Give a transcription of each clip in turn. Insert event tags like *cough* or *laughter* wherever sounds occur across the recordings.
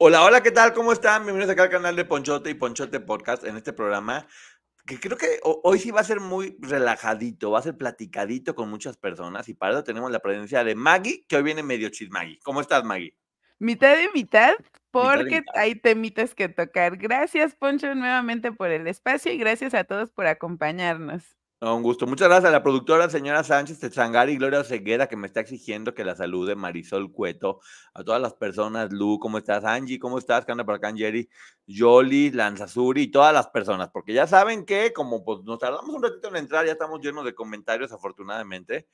Hola, hola, ¿qué tal? ¿Cómo están? Bienvenidos acá al canal de Ponchote y Ponchote Podcast en este programa que creo que hoy sí va a ser muy relajadito, va a ser platicadito con muchas personas y para eso tenemos la presencia de Maggie, que hoy viene medio Maggie. ¿Cómo estás, Maggie? Mitad y mitad, porque hay temitas que tocar. Gracias, Poncho, nuevamente por el espacio y gracias a todos por acompañarnos un gusto. Muchas gracias a la productora señora Sánchez Tetzangari, Gloria Ceguera que me está exigiendo que la salude Marisol Cueto. A todas las personas, Lu, ¿cómo estás? Angie, ¿cómo estás? Canda para acá, Jerry, Yoli, Lanzazuri todas las personas. Porque ya saben que como pues, nos tardamos un ratito en entrar, ya estamos llenos de comentarios afortunadamente.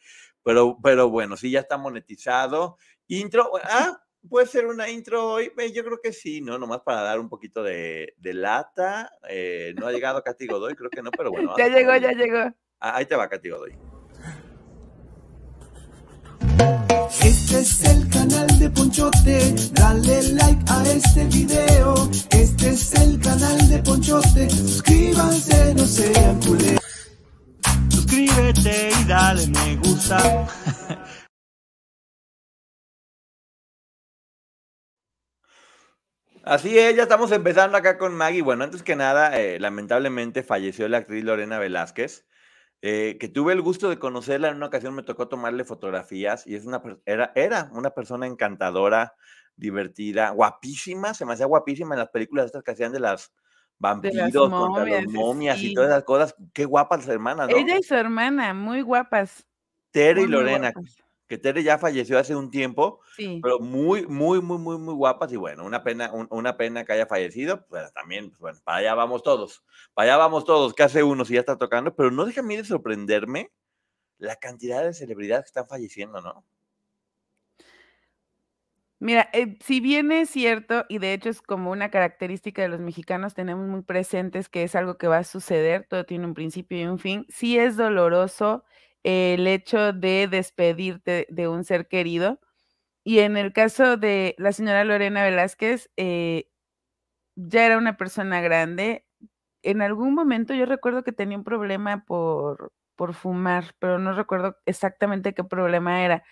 Pero, pero bueno, sí, ya está monetizado. Intro, ah, Puede ser una intro hoy, eh, yo creo que sí, ¿no? Nomás para dar un poquito de, lata. Eh, no ha llegado Cati Godoy, creo que no, pero bueno. *laughs* Ya llegó, ya llegó. Ah, ahí te va Cati Godoy. Este es el canal de Ponchote, dale like a este video. Este es el canal de Ponchote, suscríbanse, no sean culés. Suscríbete y dale me gusta. *laughs* Así es, ya estamos empezando acá con Maggie. Bueno, antes que nada, eh, lamentablemente falleció la actriz Lorena Velázquez, eh, que tuve el gusto de conocerla en una ocasión, me tocó tomarle fotografías y es una, era, era una persona encantadora, divertida, guapísima, se me hacía guapísima en las películas estas que hacían de las vampiros contra momias, momias y todas esas cosas. Qué guapas las hermanas, ¿no? Ella y su hermana, muy guapas. Tere y Lorena que Tere ya falleció hace un tiempo, pero muy, muy, muy, muy, muy guapas y bueno, una pena, una pena que haya fallecido, pero también, pues bueno, para allá vamos todos, para allá vamos todos, que hace uno si ya está tocando, pero no deja a mí de sorprenderme la cantidad de celebridades que están falleciendo, ¿no? Mira, eh, si bien es cierto, y de hecho es como una característica de los mexicanos, tenemos muy presentes que es algo que va a suceder, todo tiene un principio y un fin, sí es doloroso el hecho de despedirte de un ser querido. Y en el caso de la señora Lorena Velázquez, eh, ya era una persona grande. En algún momento yo recuerdo que tenía un problema por, por fumar, pero no recuerdo exactamente qué problema era.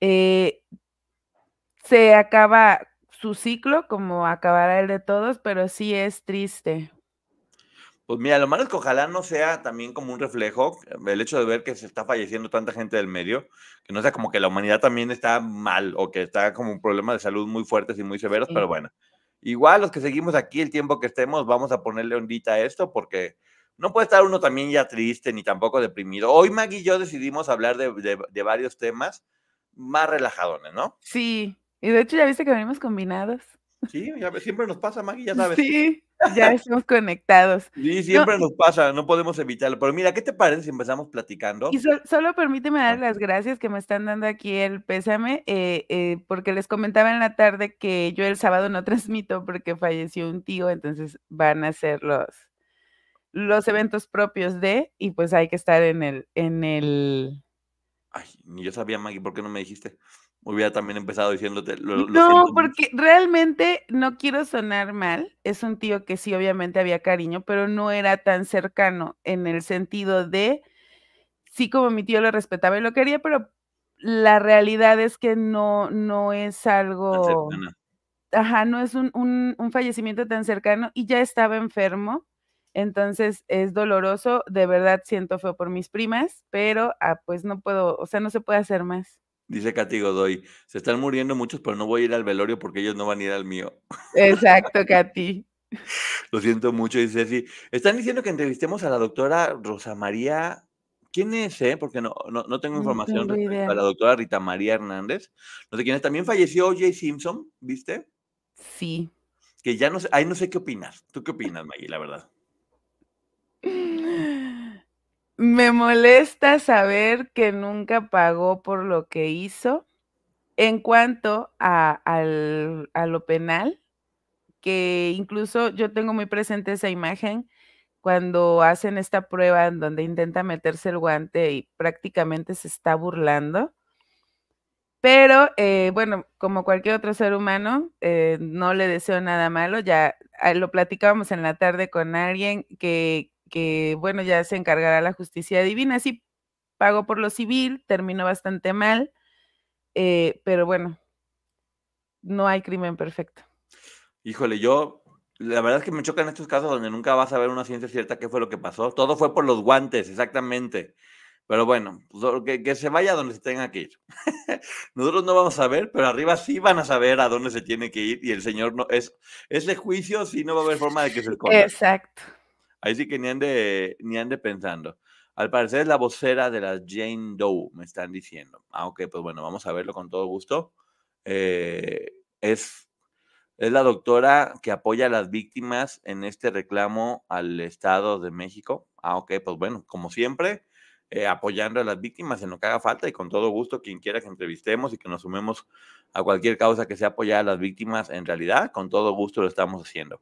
Eh, se acaba su ciclo, como acabará el de todos, pero sí es triste. Pues mira, lo malo es que ojalá no sea también como un reflejo eh, el hecho de ver que se está falleciendo tanta gente del medio, que no sea como que la humanidad también está mal o que está como un problema de salud muy fuertes y muy severos, pero bueno. Igual los que seguimos aquí, el tiempo que estemos, vamos a ponerle ondita a esto porque no puede estar uno también ya triste ni tampoco deprimido. Hoy Maggie y yo decidimos hablar de, de varios temas más relajadones, ¿no? Sí, y de hecho ya viste que venimos combinados. Sí, siempre nos pasa, Maggie, ya sabes. Sí, ya estamos conectados. Sí, siempre nos pasa, no podemos evitarlo. Pero mira, ¿qué te parece si empezamos platicando? Y solo permíteme dar ah. las gracias que me están dando aquí el pésame, eh, eh, porque les comentaba en la tarde que yo el sábado no *laughs* transmito porque falleció un tío, entonces van a ser los, los eventos propios de, y pues hay que estar en el, en el. Ay, ni yo sabía, Maggie, ¿por qué no me dijiste? hubiera también empezado diciéndote. no, porque realmente no quiero sonar mal. Es un tío que sí, obviamente había cariño, pero no era tan cercano en el sentido de, sí, como mi tío lo respetaba y lo quería, pero la realidad es que no, no es algo. Ajá, no es un, un fallecimiento tan cercano y ya estaba enfermo. Entonces es doloroso, de verdad siento feo por mis primas, pero ah, pues no puedo, o sea, no se puede hacer más. Dice Katy Godoy, se están muriendo muchos, pero no voy a ir al velorio porque ellos no van a ir al mío. Exacto, Katy. *laughs* Lo siento mucho, dice Ceci. Están diciendo que entrevistemos a la doctora Rosa María. ¿Quién es, eh? Porque no, no, tengo información para la doctora Rita María Hernández. No sé quién es. También falleció O.J. Simpson, ¿viste? Sí. Que ya no sé, ahí no sé qué opinas. ¿Tú qué opinas, Maggie, la verdad? Me molesta saber que nunca pagó por lo que hizo. En cuanto a, lo penal, que incluso yo tengo muy presente esa imagen cuando hacen esta prueba en donde intenta meterse el guante y prácticamente se está burlando. Pero eh, bueno, como cualquier otro ser humano, eh, no le deseo nada malo. Ya ah, lo platicábamos en la tarde con alguien que que bueno, ya se encargará la justicia divina. Sí, pago por lo civil, terminó bastante mal, eh, pero bueno, no hay crimen perfecto. Híjole, yo la verdad es que me chocan estos casos donde nunca vas a ver una ciencia cierta qué fue lo que pasó. Todo fue por los guantes, exactamente. Pero bueno, pues, que, que se vaya a donde se tenga que ir. *laughs* Nosotros no vamos a ver, pero arriba sí van a saber a dónde se tiene que ir y el señor no es ese juicio sí no va a haber forma de que se esconda. Exacto. Ahí sí que ni ande, ni ande pensando. Al parecer es la vocera de la Jane Doe, me están diciendo. Ah, ok, pues bueno, vamos a verlo con todo gusto. Eh, es, es la doctora que apoya a las víctimas en este reclamo al Estado de México. Ah, ok, pues bueno, como siempre, eh, apoyando a las víctimas en lo que haga falta y con todo gusto quien quiera que entrevistemos y que nos sumemos a cualquier causa que sea apoyar a las víctimas en realidad, con todo gusto lo estamos haciendo.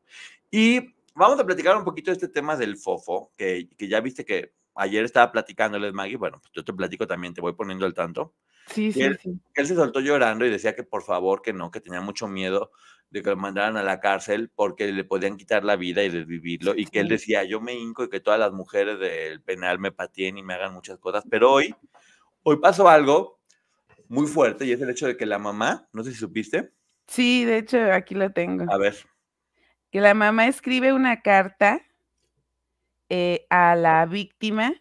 Y vamos a platicar un poquito de este tema del fofo, que, que ya viste que ayer estaba platicándoles, Maggie, bueno, pues yo te platico también, te voy poniendo al tanto. Sí, sí, él, sí. Él se soltó llorando y decía que por favor, que no, que tenía mucho miedo de que lo mandaran a la cárcel porque le podían quitar la vida y desvivirlo. Y que él decía, yo me hinco y que todas las mujeres del penal me patien y me hagan muchas cosas. Pero hoy, hoy pasó algo muy fuerte y es el hecho de que la mamá, no sé si supiste. Sí, de hecho, aquí la tengo. A ver la mamá escribe una carta eh, a la víctima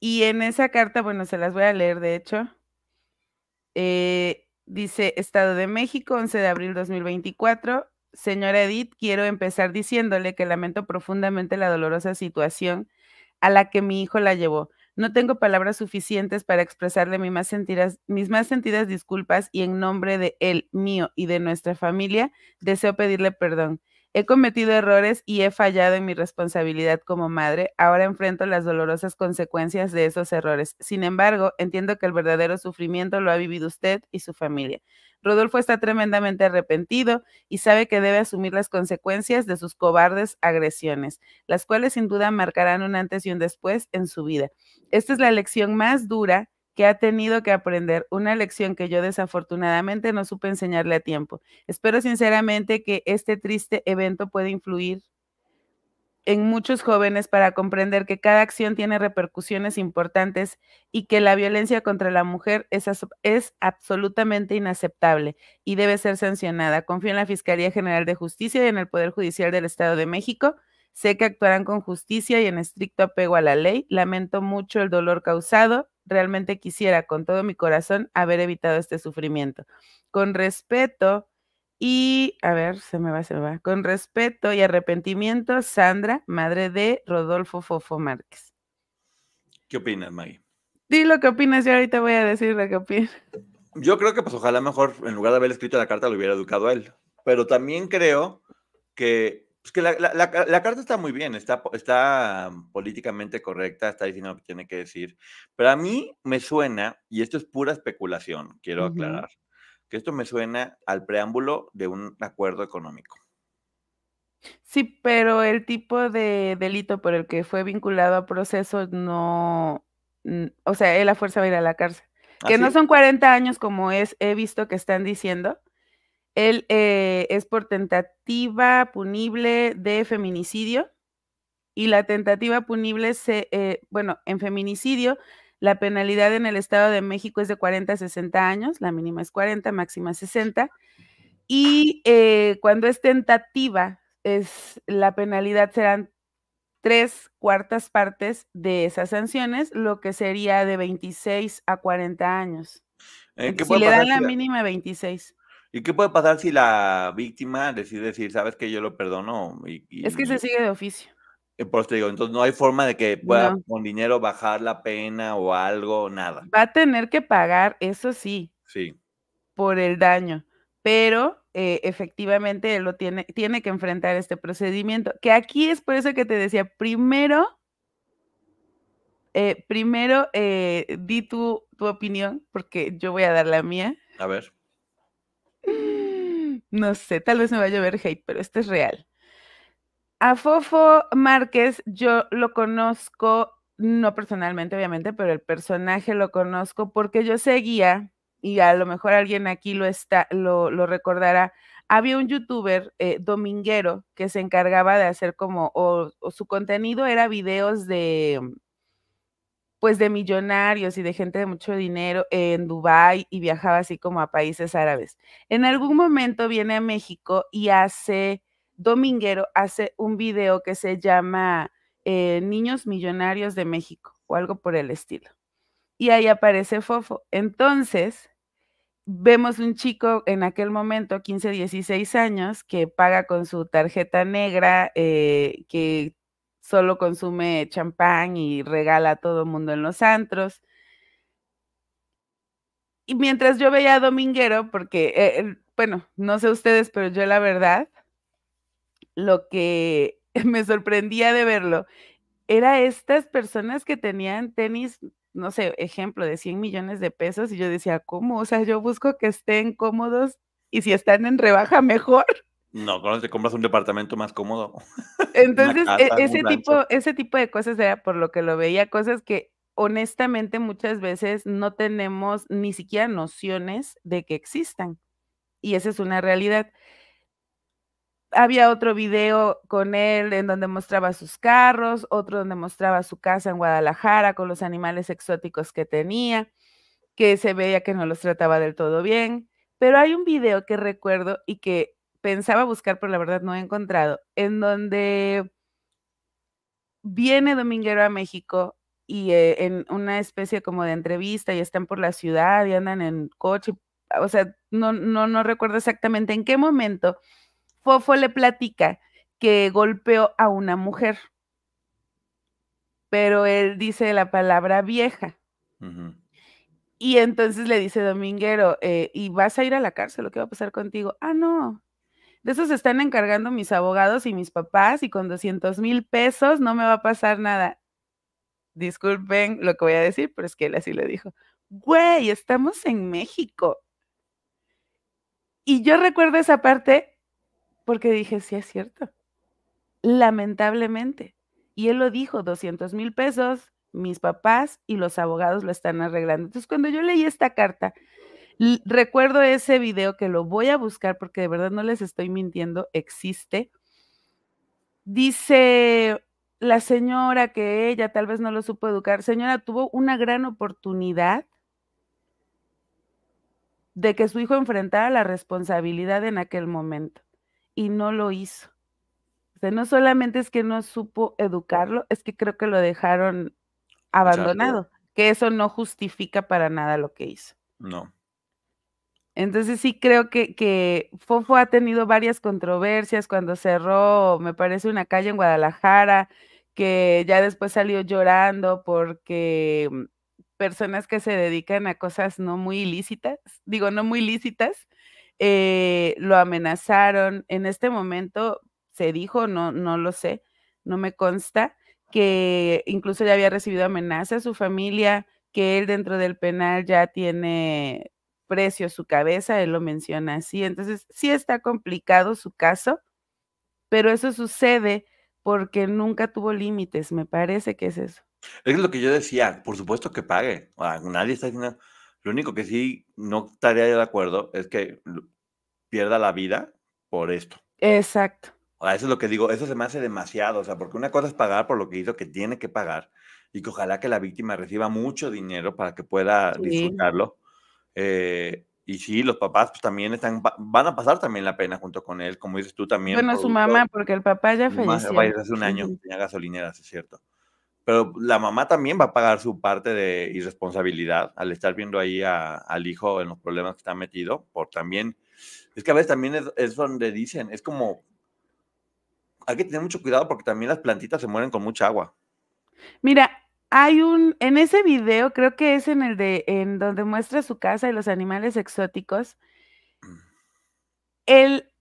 y en esa carta, bueno, se las voy a leer de hecho, eh, dice Estado de México, 11 de abril 2024. Señora Edith, quiero empezar diciéndole que lamento profundamente la dolorosa situación a la que mi hijo la llevó. No tengo palabras suficientes para expresarle mis más, sentidas, mis más sentidas disculpas y en nombre de él, mío y de nuestra familia, deseo pedirle perdón. He cometido errores y he fallado en mi responsabilidad como madre. Ahora enfrento las dolorosas consecuencias de esos errores. Sin embargo, entiendo que el verdadero sufrimiento lo ha vivido usted y su familia. Rodolfo está tremendamente arrepentido y sabe que debe asumir las consecuencias de sus cobardes agresiones, las cuales sin duda marcarán un antes y un después en su vida. Esta es la lección más dura que ha tenido que aprender, una lección que yo desafortunadamente no supe enseñarle a tiempo. Espero sinceramente que este triste evento pueda influir en muchos jóvenes para comprender que cada acción tiene repercusiones importantes y que la violencia contra la mujer es, es, absolutamente inaceptable y debe ser sancionada. Confío en la Fiscalía General de Justicia y en el Poder Judicial del Estado de México. Sé que actuarán con justicia y en estricto apego a la ley. Lamento mucho el dolor causado realmente quisiera con todo mi corazón haber evitado este sufrimiento. Con respeto y, a ver, se me va, se me va. Con respeto y arrepentimiento, Sandra, madre de Rodolfo Fofo Márquez. ¿Qué opinas, Maggie? Di lo que opinas, yo ahorita voy a decir lo que opino. Yo creo que pues ojalá mejor, en lugar de haber escrito la carta, lo hubiera educado a él. Pero también creo que pues que la, la, carta está muy bien, está, está mm, políticamente correcta, está diciendo lo que tiene que decir. Pero a mí me suena, y esto es pura especulación, quiero aclarar, que esto me suena al preámbulo de un acuerdo económico. Sí, pero el tipo de delito por el que fue vinculado a procesos no, o sea, él a fuerza va a ir a la cárcel. Ah, que no son 40 años como es, he visto que están diciendo, él eh, es por tentativa punible de feminicidio y la tentativa punible, se, eh, bueno, en feminicidio, la penalidad en el Estado de México es de 40 a 60 años, la mínima es 40, máxima 60. Y eh, cuando es tentativa, es, la penalidad serán tres cuartas partes de esas sanciones, lo que sería de 26 a 40 años. si le dan la mínima, 26. ¿Y qué puede pasar si la víctima decide decir, sabes que yo lo perdono? Y, es que se sigue de oficio. Por eso te digo, entonces no hay forma de que pueda con dinero bajar la pena o algo, nada. Va a tener que pagar, eso sí. Sí. Por el daño. Pero eh, efectivamente él lo tiene, tiene que enfrentar este procedimiento. Que aquí es por eso que te decía, primero, eh, primero eh, di tu, tu opinión, porque yo voy a dar la mía. A ver. No sé, tal vez me va a llover hate, pero este es real. A Fofo Márquez yo lo conozco, no personalmente obviamente, pero el personaje lo conozco porque yo seguía, y a lo mejor alguien aquí lo, está, lo, recordará, había un youtuber eh, dominguero que se encargaba de hacer como, o su contenido era videos de pues de millonarios y de gente de mucho dinero en Dubái y viajaba así como a países árabes. En algún momento viene a México y hace, Dominguero hace un video que se llama eh, Niños Millonarios de México o algo por el estilo. Y ahí aparece Fofo. Entonces, vemos un chico en aquel momento, 15, 16 años, que paga con su tarjeta negra, eh, que solo consume champán y regala a todo mundo en los antros. Y mientras yo veía a Dominguero, porque, eh, bueno, no sé ustedes, pero yo la verdad, lo que *laughs* me sorprendía de verlo era estas personas que tenían tenis, no sé, ejemplo, de 100 millones de pesos, y yo decía, ¿cómo? O sea, yo busco que estén cómodos y si están en rebaja, mejor. No, cuando te compras un departamento más cómodo. *laughs* Entonces, e, ese, tipo, ese tipo de cosas era por lo que lo veía, cosas que honestamente muchas veces no tenemos ni siquiera nociones de que existan. Y esa es una realidad. Había otro video con él en donde mostraba sus carros, otro donde mostraba su casa en Guadalajara con los animales exóticos que tenía, que se veía que no los trataba del todo bien. Pero hay un video que recuerdo y que pensaba buscar, pero la verdad no he encontrado, en donde viene Dominguero a México y eh, en una especie como de entrevista y están por la ciudad y andan en coche, o sea, no, no, no recuerdo exactamente en qué momento Fofo le platica que golpeó a una mujer, pero él dice la palabra vieja. Y entonces le dice Dominguero, eh, ¿y vas a ir a la cárcel? ¿Lo que va a pasar contigo? Ah, no, de eso se están encargando mis abogados y mis papás y con 200 mil pesos no me va a pasar nada. Disculpen lo que voy a decir, pero es que él así le dijo. Güey, estamos en México. Y yo recuerdo esa parte porque dije, sí es cierto, lamentablemente. Y él lo dijo, 200 mil pesos, mis papás y los abogados lo están arreglando. Entonces, cuando yo leí esta carta, recuerdo ese video que lo voy a buscar porque de verdad no les estoy mintiendo, existe. Dice la señora que ella tal vez no lo supo educar. Señora, tuvo una gran oportunidad de que su hijo enfrentara la responsabilidad en aquel momento y no lo hizo. O sea, no solamente es que no supo educarlo, es que creo que lo dejaron abandonado, que eso no justifica para nada lo que hizo. No. Entonces sí creo que, Fofo ha tenido varias controversias cuando cerró, me parece, una calle en Guadalajara, que ya después salió llorando porque mm, personas que se dedican a cosas no muy ilícitas, digo, no muy ilícitas, eh, lo amenazaron. En este momento se dijo, no, no lo sé, no me consta, que incluso ya había recibido amenazas a su familia, que él dentro del penal ya tiene precio, su cabeza, él lo menciona así. Entonces, sí está complicado su caso, pero eso sucede porque nunca tuvo límites, me parece que es eso. Es lo que yo decía, por supuesto que pague, nadie está diciendo, lo único que sí no estaría de acuerdo es que pierda la vida por esto. Exacto. eso es lo que digo, eso se me hace demasiado, o sea, porque una cosa es pagar por lo que hizo, que tiene que pagar, y que ojalá que la víctima reciba mucho dinero para que pueda disfrutarlo, eh, y sí, los papás pues, también están, van a pasar también la pena junto con él, como dices tú también. Bueno, su mamá, porque el papá ya falleció. hace un año tenía gasolineras, es cierto. Pero la mamá también va a pagar su parte de irresponsabilidad al estar viendo ahí al hijo en los problemas que está metido, por también, es que a veces también es, es donde dicen, es como, hay que tener mucho cuidado porque también las plantitas se mueren con mucha agua. Mira, hay un, en ese video, creo que es en el de, en donde muestra su casa y los animales exóticos, mm. él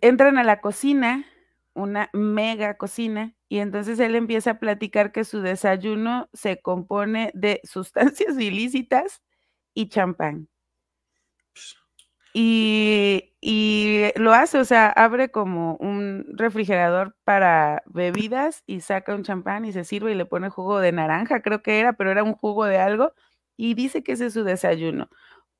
entran a la cocina, una mega cocina, y entonces él empieza a platicar que su desayuno se compone de sustancias *laughs* ilícitas y champán. Pues, y, lo hace, o sea, abre como un refrigerador para bebidas y saca un champán y se sirve y le pone jugo de naranja, creo que era, pero era un jugo de algo y dice que ese es su desayuno.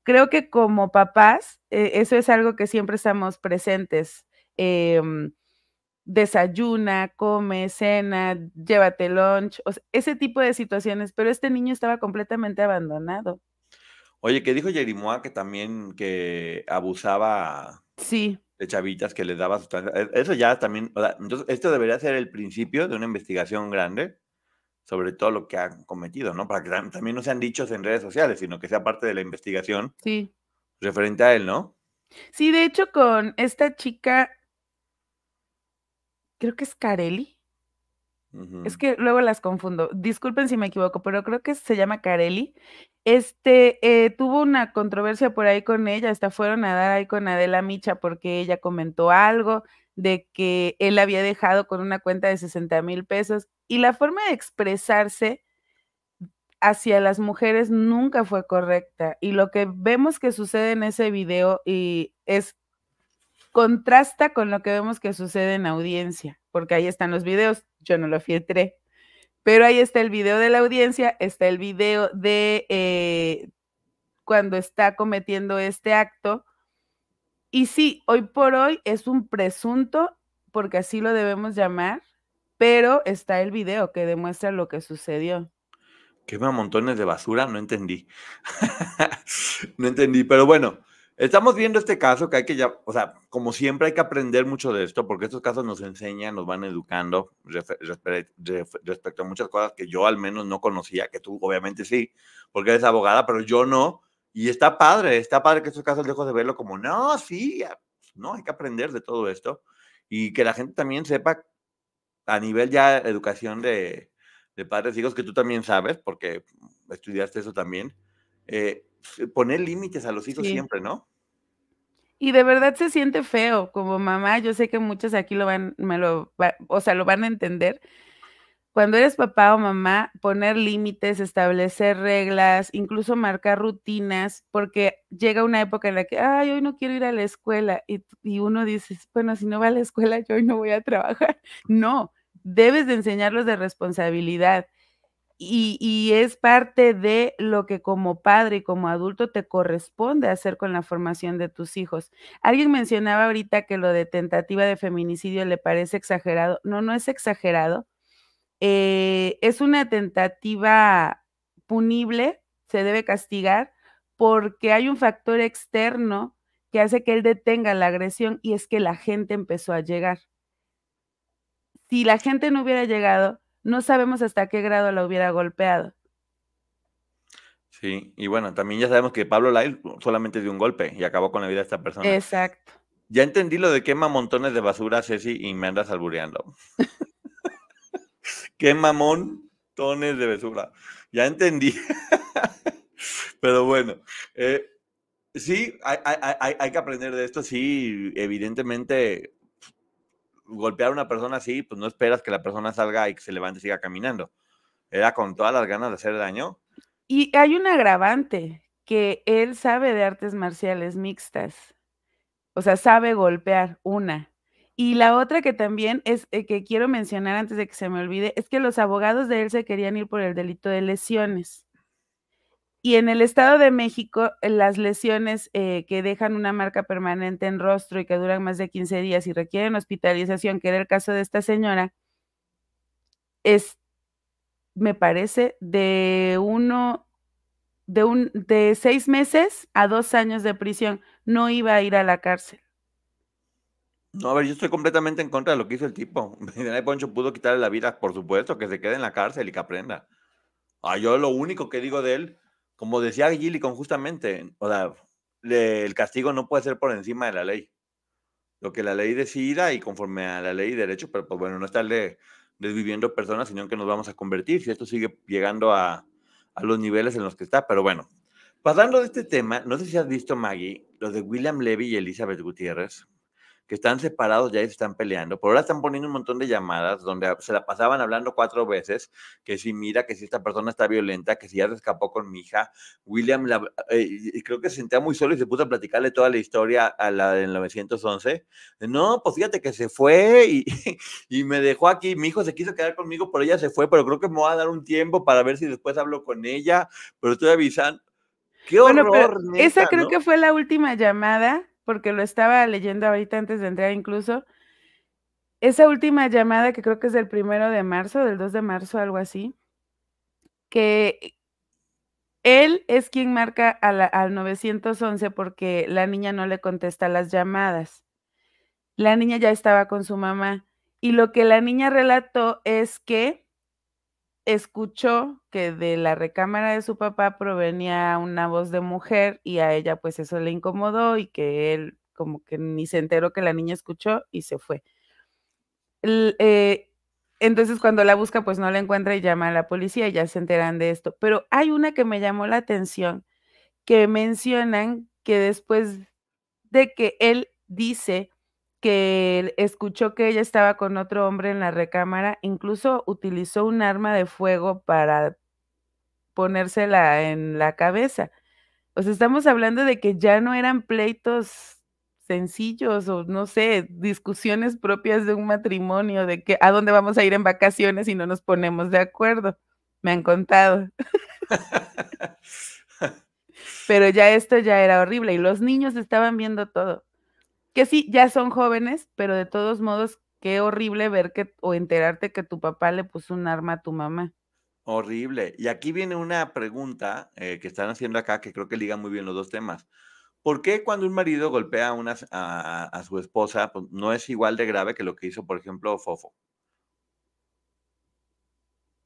Creo que como papás, eh, eso es algo que siempre estamos presentes. Em, desayuna, come, cena, llévate lunch, ese tipo de situaciones, pero este niño estaba completamente abandonado. Oye, que dijo Jerimoa que también que abusaba de chavitas que le daba sustancias. E, eso ya también, o sea, entonces esto debería ser el principio de una investigación grande sobre todo lo que han cometido, ¿no? Para que también no sean dichos en redes sociales, sino que sea parte de la investigación sí. referente a él, ¿no? Sí, de hecho, con esta chica, creo que es Carelli, es que luego las confundo. Disculpen si me equivoco, pero creo que se llama Carelli. Este eh, tuvo una controversia por ahí con ella, hasta fueron a dar ahí con Adela Micha porque ella comentó algo de que él había dejado con una cuenta de 60 mil pesos y la forma de expresarse hacia las mujeres nunca fue correcta. Y lo que vemos que sucede en ese video y es contrasta con lo que vemos que sucede en audiencia porque ahí están los videos, yo no lo filtré, pero ahí está el video de la audiencia, está el video de eh, cuando está cometiendo este acto. Y sí, hoy por hoy es un presunto, porque así lo debemos llamar, pero está el video que demuestra lo que sucedió. Que montones de basura, no entendí. *laughs* no entendí, pero bueno, Estamos viendo este caso que hay que ya, o sea, como siempre hay que aprender mucho de esto, porque estos casos nos enseñan, nos van educando respecto a muchas cosas que yo al menos no conocía, que tú obviamente sí, porque eres abogada, pero yo no. Y está padre, está padre que estos casos dejo de verlo como, no, sí, no, hay que aprender de todo esto. Y que la gente también sepa a nivel ya educación de, de padres hijos, que tú también sabes, porque estudiaste eso también. Eh, poner límites a los hijos siempre, ¿no? Y de verdad se siente feo como mamá. Yo sé que muchos aquí lo van, me lo, o sea, lo van a entender. Cuando eres papá o mamá, poner límites, establecer reglas, incluso marcar rutinas, porque llega una época en la que, ay, hoy no quiero ir a la escuela. Y, y uno dice, bueno, si no va a la escuela, yo hoy no voy a trabajar. *laughs* No, debes de enseñarlos de responsabilidad y, es parte de lo que como padre y como adulto te corresponde hacer con la formación de tus hijos. Alguien mencionaba ahorita que lo de tentativa de feminicidio le parece exagerado. No, no es exagerado. Eh, es una tentativa punible, se debe castigar, porque hay un factor externo que hace que él detenga la agresión y es que la gente empezó a llegar. Si la gente no hubiera llegado, no sabemos hasta qué grado la hubiera golpeado. Sí, y bueno, también ya sabemos que Pablo Lyle solamente dio un golpe y acabó con la vida de esta persona. Exacto. Ya entendí lo de quema montones de basura, Ceci, y me andas albureando. *laughs* quema montones de basura. Ya entendí. *laughs* Pero bueno, eh, sí, hay, que aprender de esto. Sí, evidentemente golpear a una persona así, pues no esperas que la persona salga y que se levante y siga caminando. Era con todas las ganas de hacer daño. Y hay un agravante, que él sabe de artes marciales mixtas. O sea, sabe golpear una. Y la otra que también es eh, que quiero mencionar antes de que se me olvide, es que los abogados de él se querían ir por el delito de lesiones. Y en el Estado de México, eh, las lesiones eh, que dejan una marca permanente en rostro y que duran más de 15 días y requieren hospitalización, que era el caso de esta señora, es, me parece, de uno, de un, de seis meses a dos años de prisión. No iba a ir a la cárcel. No, a ver, yo estoy completamente en contra de lo que hizo el tipo. *laughs* Poncho pudo quitarle la vida, por supuesto, que se quede en la cárcel y que aprenda. Ah, yo lo único que digo de él como decía Gillicon justamente, o sea, el castigo no puede ser por encima de la ley. Lo que la ley decida y conforme a la ley y derecho, pero pues bueno, no estarle desviviendo personas, sino que nos vamos a convertir si esto sigue llegando a, a los niveles en los que está. Pero bueno, pasando de este tema, no sé si has visto, Maggie, lo de William Levy y Elizabeth Gutiérrez que están separados ya y se están peleando. Por ahora están poniendo un montón de llamadas donde se la pasaban hablando cuatro veces, que si mira, que si esta persona está violenta, que si ya se escapó con mi hija. William la, eh, creo que se sentía muy solo y se puso a platicarle toda la historia a la del 911. No, pues fíjate que se fue *laughs* y, me dejó aquí. Mi hijo se quiso quedar conmigo, pero ella se fue, pero creo que me voy a dar un tiempo para ver si después hablo con ella, pero estoy avisando. Qué horror, esa creo que fue la última llamada porque lo estaba leyendo ahorita antes de entrar incluso, esa última llamada que creo que es del primero de marzo, del 2 de marzo, algo así, que él es quien marca al 911 porque la niña no le contesta las llamadas. La niña ya estaba con su mamá y lo que la niña relató es que escuchó que de la recámara de su papá provenía una voz de mujer y a ella pues eso le incomodó y que él como que ni se enteró que la niña escuchó y se fue. Eh, entonces cuando la busca pues no la encuentra y llama a la policía y ya se enteran de esto. Pero hay una que me llamó la atención que mencionan que después de que él dice que escuchó que ella estaba con otro hombre en la recámara, incluso utilizó un arma de fuego para ponérsela en la cabeza. O sea, estamos hablando de que ya no eran pleitos sencillos o no sé, discusiones propias de un matrimonio, de que a dónde vamos a ir en vacaciones si no nos ponemos de acuerdo. Me han contado. *laughs* Pero ya esto ya era horrible y los niños estaban viendo todo que sí, ya son jóvenes, pero de todos modos, qué horrible ver que o enterarte que tu papá le puso un arma a tu mamá. Horrible. Y aquí viene una pregunta eh, que están haciendo acá que creo que liga muy bien los dos temas. ¿Por qué cuando un marido golpea a, una, a, su esposa pues, no es igual de grave que lo que hizo, por ejemplo, Fofo?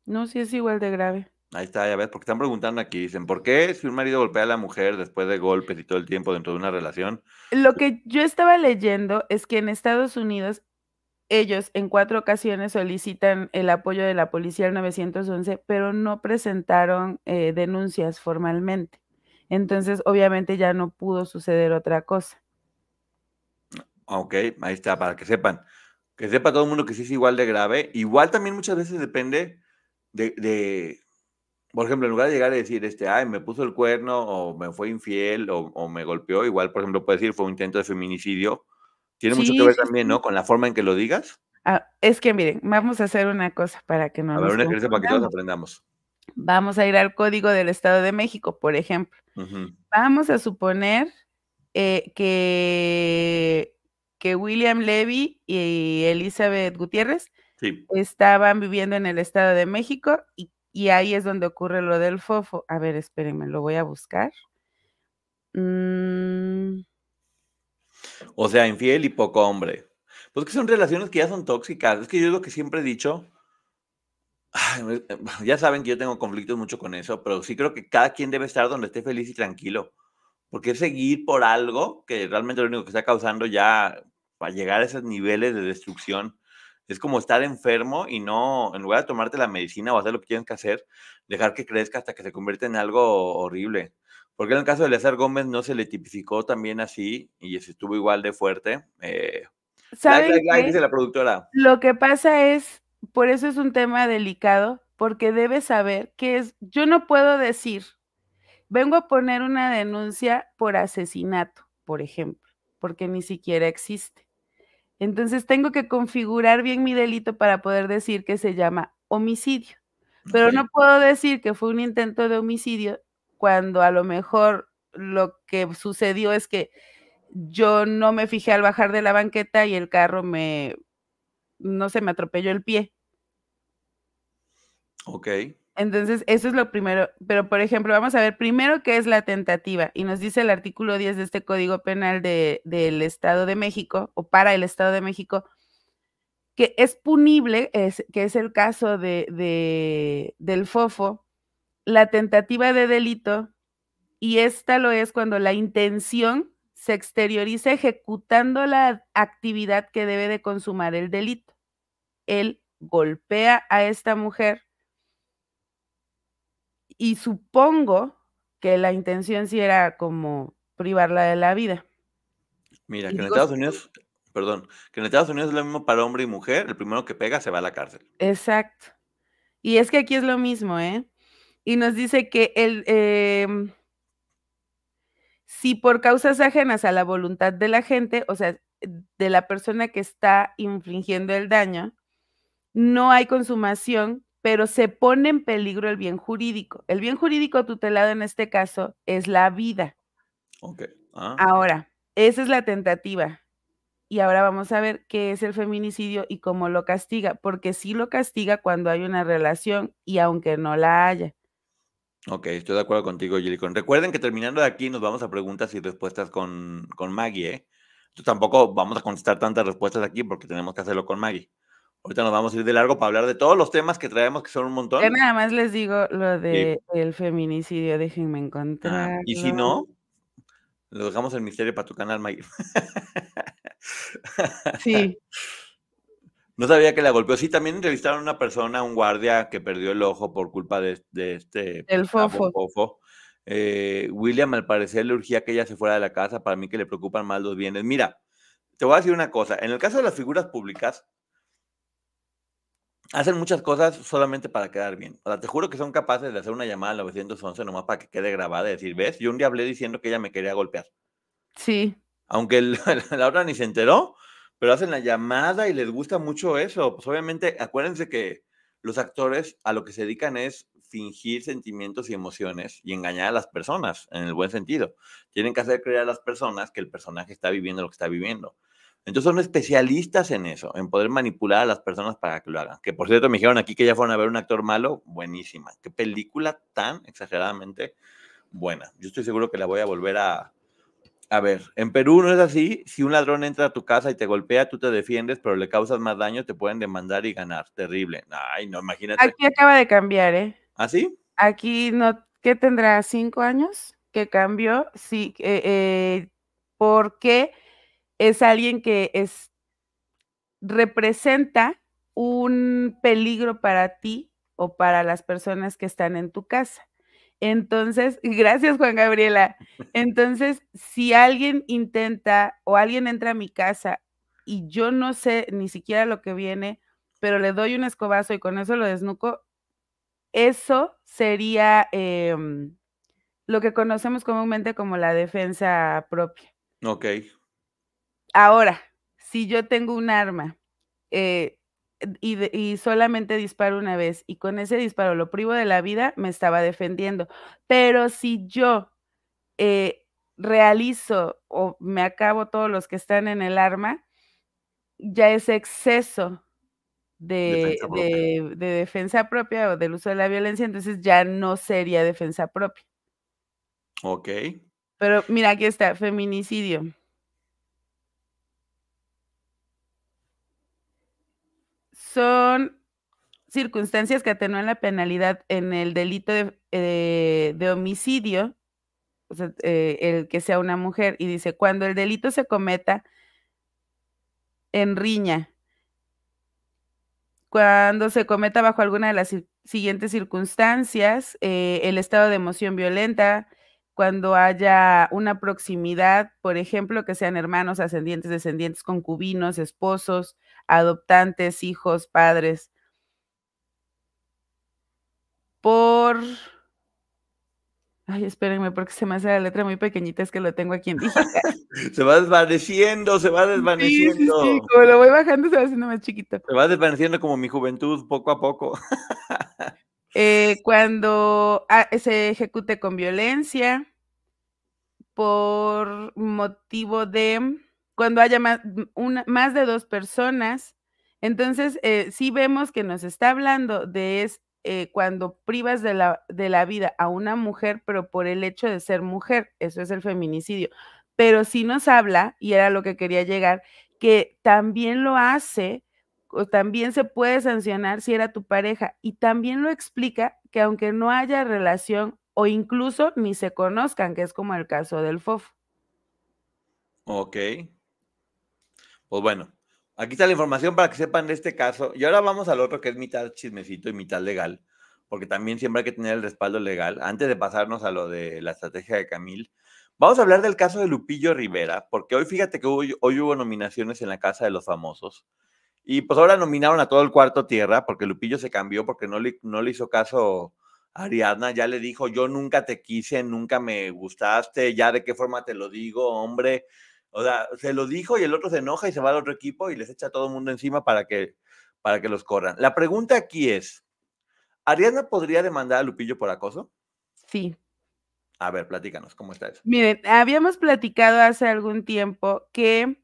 No, sí es igual de grave. Ahí está, ya ves, porque están preguntando aquí, dicen, ¿por qué si un marido golpea a la mujer después de golpes y todo el tiempo dentro de una relación? Lo que yo estaba leyendo es que en Estados Unidos ellos en cuatro ocasiones solicitan el apoyo de la policía al 911, pero no presentaron eh, denuncias formalmente. Entonces, obviamente ya no pudo suceder otra cosa. Ok, ahí está, para que sepan. Que sepa todo el mundo que sí es igual de grave. Igual también muchas veces depende de por ejemplo, en lugar de llegar a decir, este, ay, me puso el cuerno o me fue infiel o, me golpeó, igual, por ejemplo, puede decir, fue un intento de feminicidio. Tiene mucho que ver también, ¿no? Con la forma en que lo digas. Ah, es que miren, vamos a hacer una cosa para que no. para que aprendamos. Vamos a ir al código del Estado de México, por ejemplo. Vamos a suponer eh, que, que William Levy y Elizabeth Gutiérrez estaban viviendo en el Estado de México y y ahí es donde ocurre lo del fofo. A ver, espérenme, lo voy a buscar. Mm. O sea, infiel y poco hombre. Pues que son relaciones que ya son tóxicas. Es que yo es lo que siempre he dicho. Eh, ya saben que yo tengo conflictos mucho con eso, pero sí creo que cada quien debe estar donde esté feliz y tranquilo. Porque seguir por algo que realmente lo único que está causando ya para llegar a esos niveles de destrucción es como estar enfermo y no, en lugar de tomarte la medicina o hacer lo que tienes que hacer, dejar que crezca hasta que se convierte en algo horrible. Porque en el caso de Lázaro Gómez no se le tipificó también así y estuvo igual de fuerte. Eh, la productora. Lo que pasa es, por eso es un tema delicado, porque debes saber que es, yo no puedo decir, vengo a poner una denuncia por asesinato, por ejemplo, porque ni siquiera existe. Entonces tengo que configurar bien mi delito para poder decir que se llama homicidio. Pero no puedo decir que fue un intento de homicidio cuando a lo mejor lo que sucedió es que yo no me fijé al bajar de la banqueta y el carro me, no se me atropelló el pie. Ok. Entonces, eso es lo primero. Pero, por ejemplo, vamos a ver primero qué es la tentativa. Y nos dice el artículo 10 de este Código Penal del Estado de México o para el Estado de México, que es punible, es, que es el caso de, de, del FOFO, la tentativa de delito, y esta lo es cuando la intención se exterioriza ejecutando la actividad que debe de consumar el delito. Él golpea a esta mujer y supongo que la intención sí era como privarla de la vida. Mira, que en Estados Unidos, perdón, que en Estados Unidos es lo mismo para hombre y mujer, el primero que pega se va a la cárcel. Exacto. Y es que aquí es lo mismo, ¿eh? Y nos dice que el, em, si por causas ajenas a la voluntad de la gente, o sea, de la persona que está infringiendo el daño, no hay consumación pero se pone en peligro el bien jurídico. El bien jurídico tutelado en este caso es la vida. Okay. Ah. Ahora, esa es la tentativa. Y ahora vamos a ver qué es el feminicidio y cómo lo castiga, porque sí lo castiga cuando hay una relación y aunque no la haya. Ok, estoy de acuerdo contigo, Jilicon. Recuerden que terminando de aquí nos vamos a preguntas y respuestas con, con Maggie. ¿eh? tampoco vamos a contestar tantas respuestas aquí porque tenemos que hacerlo con Maggie. Ahorita nos vamos a ir de largo para hablar de todos los temas que traemos, que son un montón. Yo nada más les digo lo de feminicidio, déjenme encontrar. Ah, y si no, lo dejamos el misterio para tu canal, May. Sí. *laughs* No sabía que la golpeó. Sí, también entrevistaron a una persona, un guardia que perdió el ojo por culpa de, este. El fofo. Eh, William, al parecer, le urgía que ella se fuera de la casa. Para mí, que le preocupan más los bienes. Mira, te voy a decir una cosa. En el caso de las figuras públicas, hacen muchas cosas solamente para quedar bien. O sea, te juro que son capaces de hacer una llamada al 911 nomás para que quede grabada y decir, ¿ves? Yo un día hablé diciendo que ella me quería golpear. Sí. Aunque Laura *laughs* la ni se enteró, pero hacen la llamada y les gusta mucho eso. Pues obviamente, acuérdense que los actores a lo que se dedican es fingir sentimientos y emociones y engañar a las personas, en el buen sentido. Tienen que hacer creer a las personas que el personaje está viviendo lo que está viviendo. Entonces son especialistas en eso, en poder manipular a las personas para que lo hagan. Que por cierto me dijeron aquí que ya fueron a ver un actor malo, buenísima. Qué película tan exageradamente buena. Yo estoy seguro que la voy a volver a, a ver. En Perú no es así. Si un ladrón entra a tu casa y te golpea, tú te defiendes, pero le causas más daño, te pueden demandar y ganar. Terrible. Ay, no, imagínate. Aquí acaba de cambiar, ¿eh? ¿Ah, sí? Aquí no, ¿qué tendrá? ¿Cinco años? Que cambió. Sí, eh, eh, ¿Por qué? porque es alguien que es, representa un peligro para ti o para las personas que están en tu casa. Entonces, gracias Juan Gabriela. *laughs* Entonces, si alguien intenta o alguien entra a mi casa y yo no sé ni siquiera lo que viene, pero le doy un escobazo y con eso lo desnuco, eso sería em, lo que conocemos comúnmente como la defensa propia. Ok, Ahora, si yo tengo un arma eh, y, solamente disparo una vez y con ese disparo lo privo de la vida, me estaba defendiendo. Pero si yo eh, realizo o me acabo todos los que están en el arma, ya es exceso de de defensa propia o del uso de la violencia, entonces ya no sería defensa propia. Ok. Pero mira, aquí está, feminicidio. son circunstancias que atenúan la penalidad en el delito de, eh, homicidio, eh, el que sea una mujer, y dice, cuando el delito se cometa en riña, cuando se cometa bajo alguna de las siguientes circunstancias, eh, el estado de emoción violenta, cuando haya una proximidad, por ejemplo, que sean hermanos, ascendientes, descendientes, concubinos, esposos, adoptantes, hijos, padres, por... Ay, espérenme, porque se me hace la letra muy pequeñita, es que lo tengo aquí en mi *laughs* se va desvaneciendo, se va desvaneciendo. Sí, como lo voy bajando, se va haciendo más chiquito. Se va desvaneciendo como mi juventud, poco a poco. *laughs* Eh, cuando ah, se ejecute con violencia, por motivo de cuando haya más, de dos personas. Entonces, eh, sí vemos que nos está hablando de es eh, cuando privas de la, de la vida a una mujer, pero por el hecho de ser mujer, eso es el feminicidio. Pero sí nos habla, y era lo que quería llegar, que también lo hace o también se puede sancionar si era tu pareja. Y también lo explica que aunque no haya relación o incluso ni se conozcan, que es como el caso del FOF. Ok, pues bueno, aquí está la información para que sepan de este caso. Y ahora vamos al otro que es mitad chismecito y mitad legal, porque también siempre hay que tener el respaldo legal. Antes de pasarnos a lo de la estrategia de Camil, vamos a hablar del caso de Lupillo Rivera, porque hoy fíjate que hoy, hubo nominaciones en la Casa de los Famosos. Y pues ahora nominaron a todo el cuarto tierra, porque Lupillo se cambió, porque no no le hizo caso a Ariadna, ya le dijo, yo nunca te quise, nunca me gustaste, ya de qué forma te lo digo, hombre, o sea, se lo dijo y el otro se enoja y se va al otro equipo y les echa a todo el mundo encima para que, para que los corran. La pregunta aquí es, ¿Ariana podría demandar a Lupillo por acoso? Sí. A ver, platícanos, ¿cómo está eso? Miren, habíamos platicado hace algún tiempo que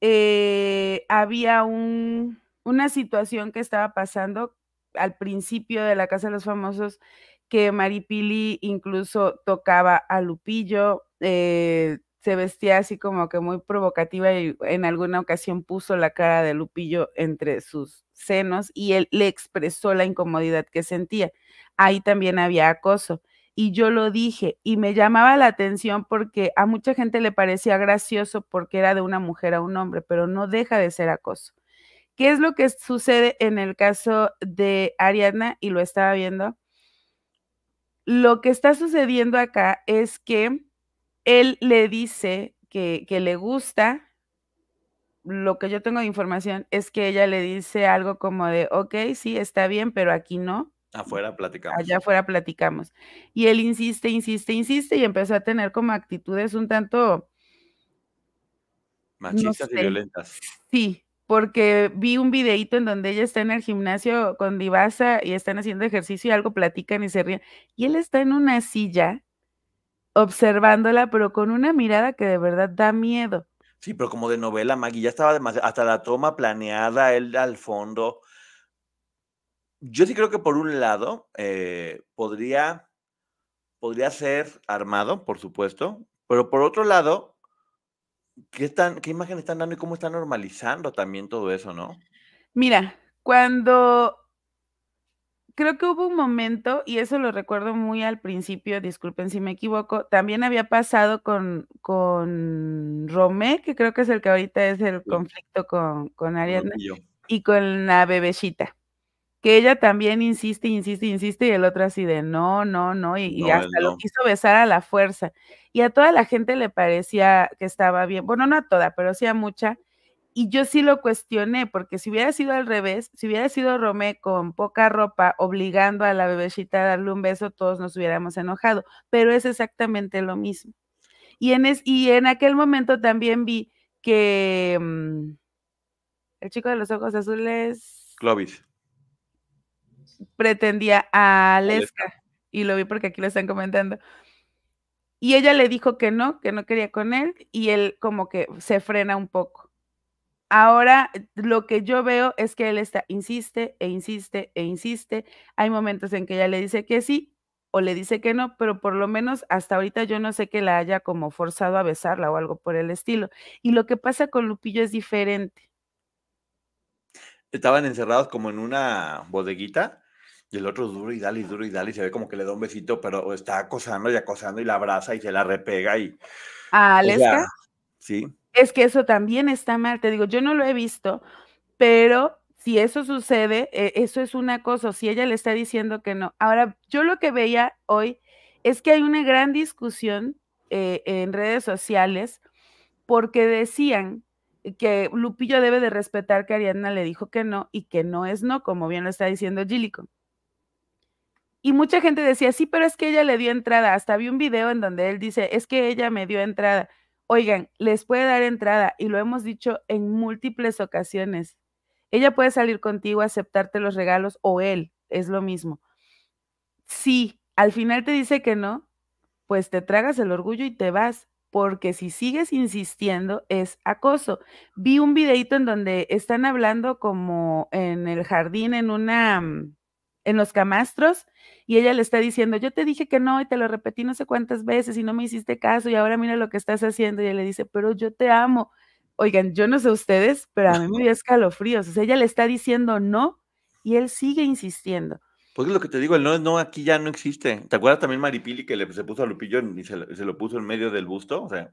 eh, había una situación que estaba pasando al principio de la Casa de los Famosos que Maripili incluso tocaba a Lupillo, eh, se vestía así como que muy provocativa y en alguna ocasión puso la cara de Lupillo entre sus senos y él le expresó la incomodidad que sentía. Ahí también había acoso y yo lo dije y me llamaba la atención porque a mucha gente le parecía gracioso porque era de una mujer a un hombre, pero no deja de ser acoso. ¿Qué es lo que sucede en el caso de Ariadna? Y lo estaba viendo. Lo que está sucediendo acá es que él le dice que, que le gusta, lo que yo tengo de información es que ella le dice algo como de, ok, sí, está bien, pero aquí no. Afuera platicamos. Allá afuera platicamos. Y él insiste, insiste, insiste y empezó a tener como actitudes un tanto... Machistas y violentas. Sí, porque vi un videito en donde ella está en el gimnasio con Divasa y están haciendo ejercicio y algo platican y se ríen. Y él está en una silla observándola, pero con una mirada que de verdad da miedo. Sí, pero como de novela, Maggie, ya estaba demasiado, hasta la toma planeada, él al fondo. Yo sí creo que por un lado eh, podría, podría ser armado, por supuesto, pero por otro lado, ¿qué, están, ¿qué imagen están dando y cómo están normalizando también todo eso, no? Mira, cuando creo que hubo un momento, y eso lo recuerdo muy al principio, disculpen si me equivoco, también había pasado con, con Romé, que creo que es el que ahorita es el conflicto con, con Ariadna, y con la bebecita, que ella también insiste, insiste, insiste, y el otro así de no, no, no, y, hasta lo quiso besar a la fuerza. Y a toda la gente le parecía que estaba bien, bueno, no a toda, pero sí a mucha, y yo sí lo cuestioné, porque si hubiera sido al revés, si hubiera sido Romé con poca ropa obligando a la bebecita a darle un beso, todos nos hubiéramos enojado, pero es exactamente lo mismo. Y en, es, y en aquel momento también vi que mm, el chico de los ojos azules... Clovis. Pretendía a Aleska. y lo vi porque aquí lo están comentando. Y ella le dijo que no, que no quería con él, y él como que se frena un poco. Ahora eh, lo que yo veo es que él está, insiste e insiste e insiste. Hay momentos en que ella le dice que sí o le dice que no, pero por lo menos hasta ahorita yo no sé que la haya como forzado a besarla o algo por el estilo. Y lo que pasa con Lupillo es diferente. Estaban encerrados como en una bodeguita y el otro duro y dale y duro y dale y se ve como que le da un besito, pero está acosando y acosando y la abraza y se la repega y... ¿A Aleska? sí. Es que eso también está mal, te digo, yo no lo he visto, pero si eso sucede, eh, eso es una cosa si ella le está diciendo que no. Ahora, yo lo que veía hoy es que hay una gran discusión eh, en redes sociales porque decían que Lupillo debe de respetar que Ariadna le dijo que no y que no es no, como bien lo está diciendo Gillico. Y mucha gente decía, sí, pero es que ella le dio entrada. Hasta vi un video en donde él dice, es que ella me dio entrada. Oigan, les puede dar entrada y lo hemos dicho en múltiples ocasiones. Ella puede salir contigo, aceptarte los regalos o él, es lo mismo. Si al final te dice que no, pues te tragas el orgullo y te vas, porque si sigues insistiendo es acoso. Vi un videito en donde están hablando como en el jardín, en una mm, en los camastros y ella le está diciendo, yo te dije que no y te lo repetí no sé cuántas veces y no me hiciste caso y ahora mira lo que estás haciendo y ella le dice, pero yo te amo. Oigan, yo no sé ustedes, pero a mí me dio escalofríos. O sea, ella le está diciendo no y él sigue insistiendo. Porque lo que te digo, el no no, aquí ya no existe. ¿Te acuerdas también Maripili que le, se puso a Lupillo y se, lo puso en medio del busto? O sea.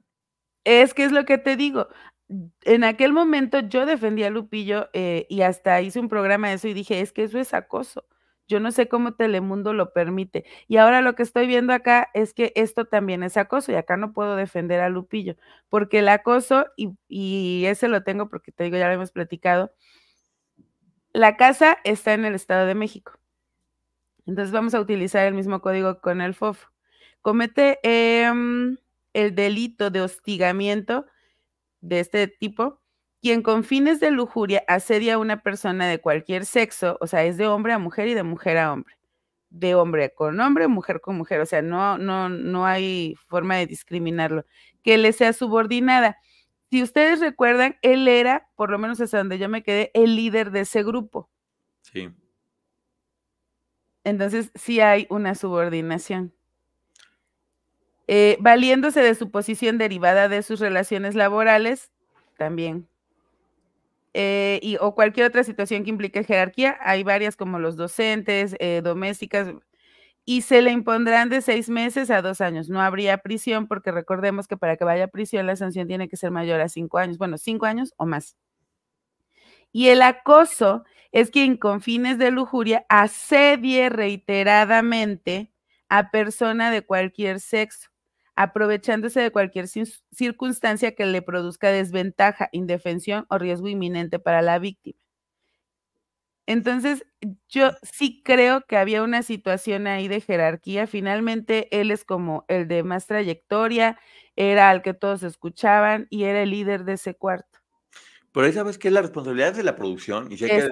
Es que es lo que te digo en aquel momento yo defendí a Lupillo eh, y hasta hice un programa de eso y dije, es que eso es acoso. Yo no sé cómo Telemundo lo permite. Y ahora lo que estoy viendo acá es que esto también es acoso y acá no puedo defender a Lupillo, porque el acoso, y, ese lo tengo porque te digo, ya lo hemos platicado, la casa está en el Estado de México. Entonces vamos a utilizar el mismo código con el FOFO. Comete em, el delito de hostigamiento de este tipo quien con fines de lujuria asedia a una persona de cualquier sexo, o sea, es de hombre a mujer y de mujer a hombre, de hombre con hombre, mujer con mujer, o sea, no, no, no hay forma de discriminarlo, que le sea subordinada. Si ustedes recuerdan, él era, por lo menos hasta donde yo me quedé, el líder de ese grupo. Sí. Entonces, sí hay una subordinación. Eh, valiéndose de su posición derivada de sus relaciones laborales, también eh, y, o cualquier otra situación que implique jerarquía. Hay varias como los docentes, eh, domésticas, y se le impondrán de seis meses a dos años. No habría prisión porque recordemos que para que vaya a prisión la sanción tiene que ser mayor a cinco años, bueno, cinco años o más. Y el acoso es quien con fines de lujuria asedie reiteradamente a persona de cualquier sexo aprovechándose de cualquier circunstancia que le produzca desventaja, indefensión o riesgo inminente para la víctima. Entonces, yo sí creo que había una situación ahí de jerarquía. Finalmente, él es como el de más trayectoria, era al que todos escuchaban y era el líder de ese cuarto. Pero ahí sabes que es la responsabilidad de la producción, y que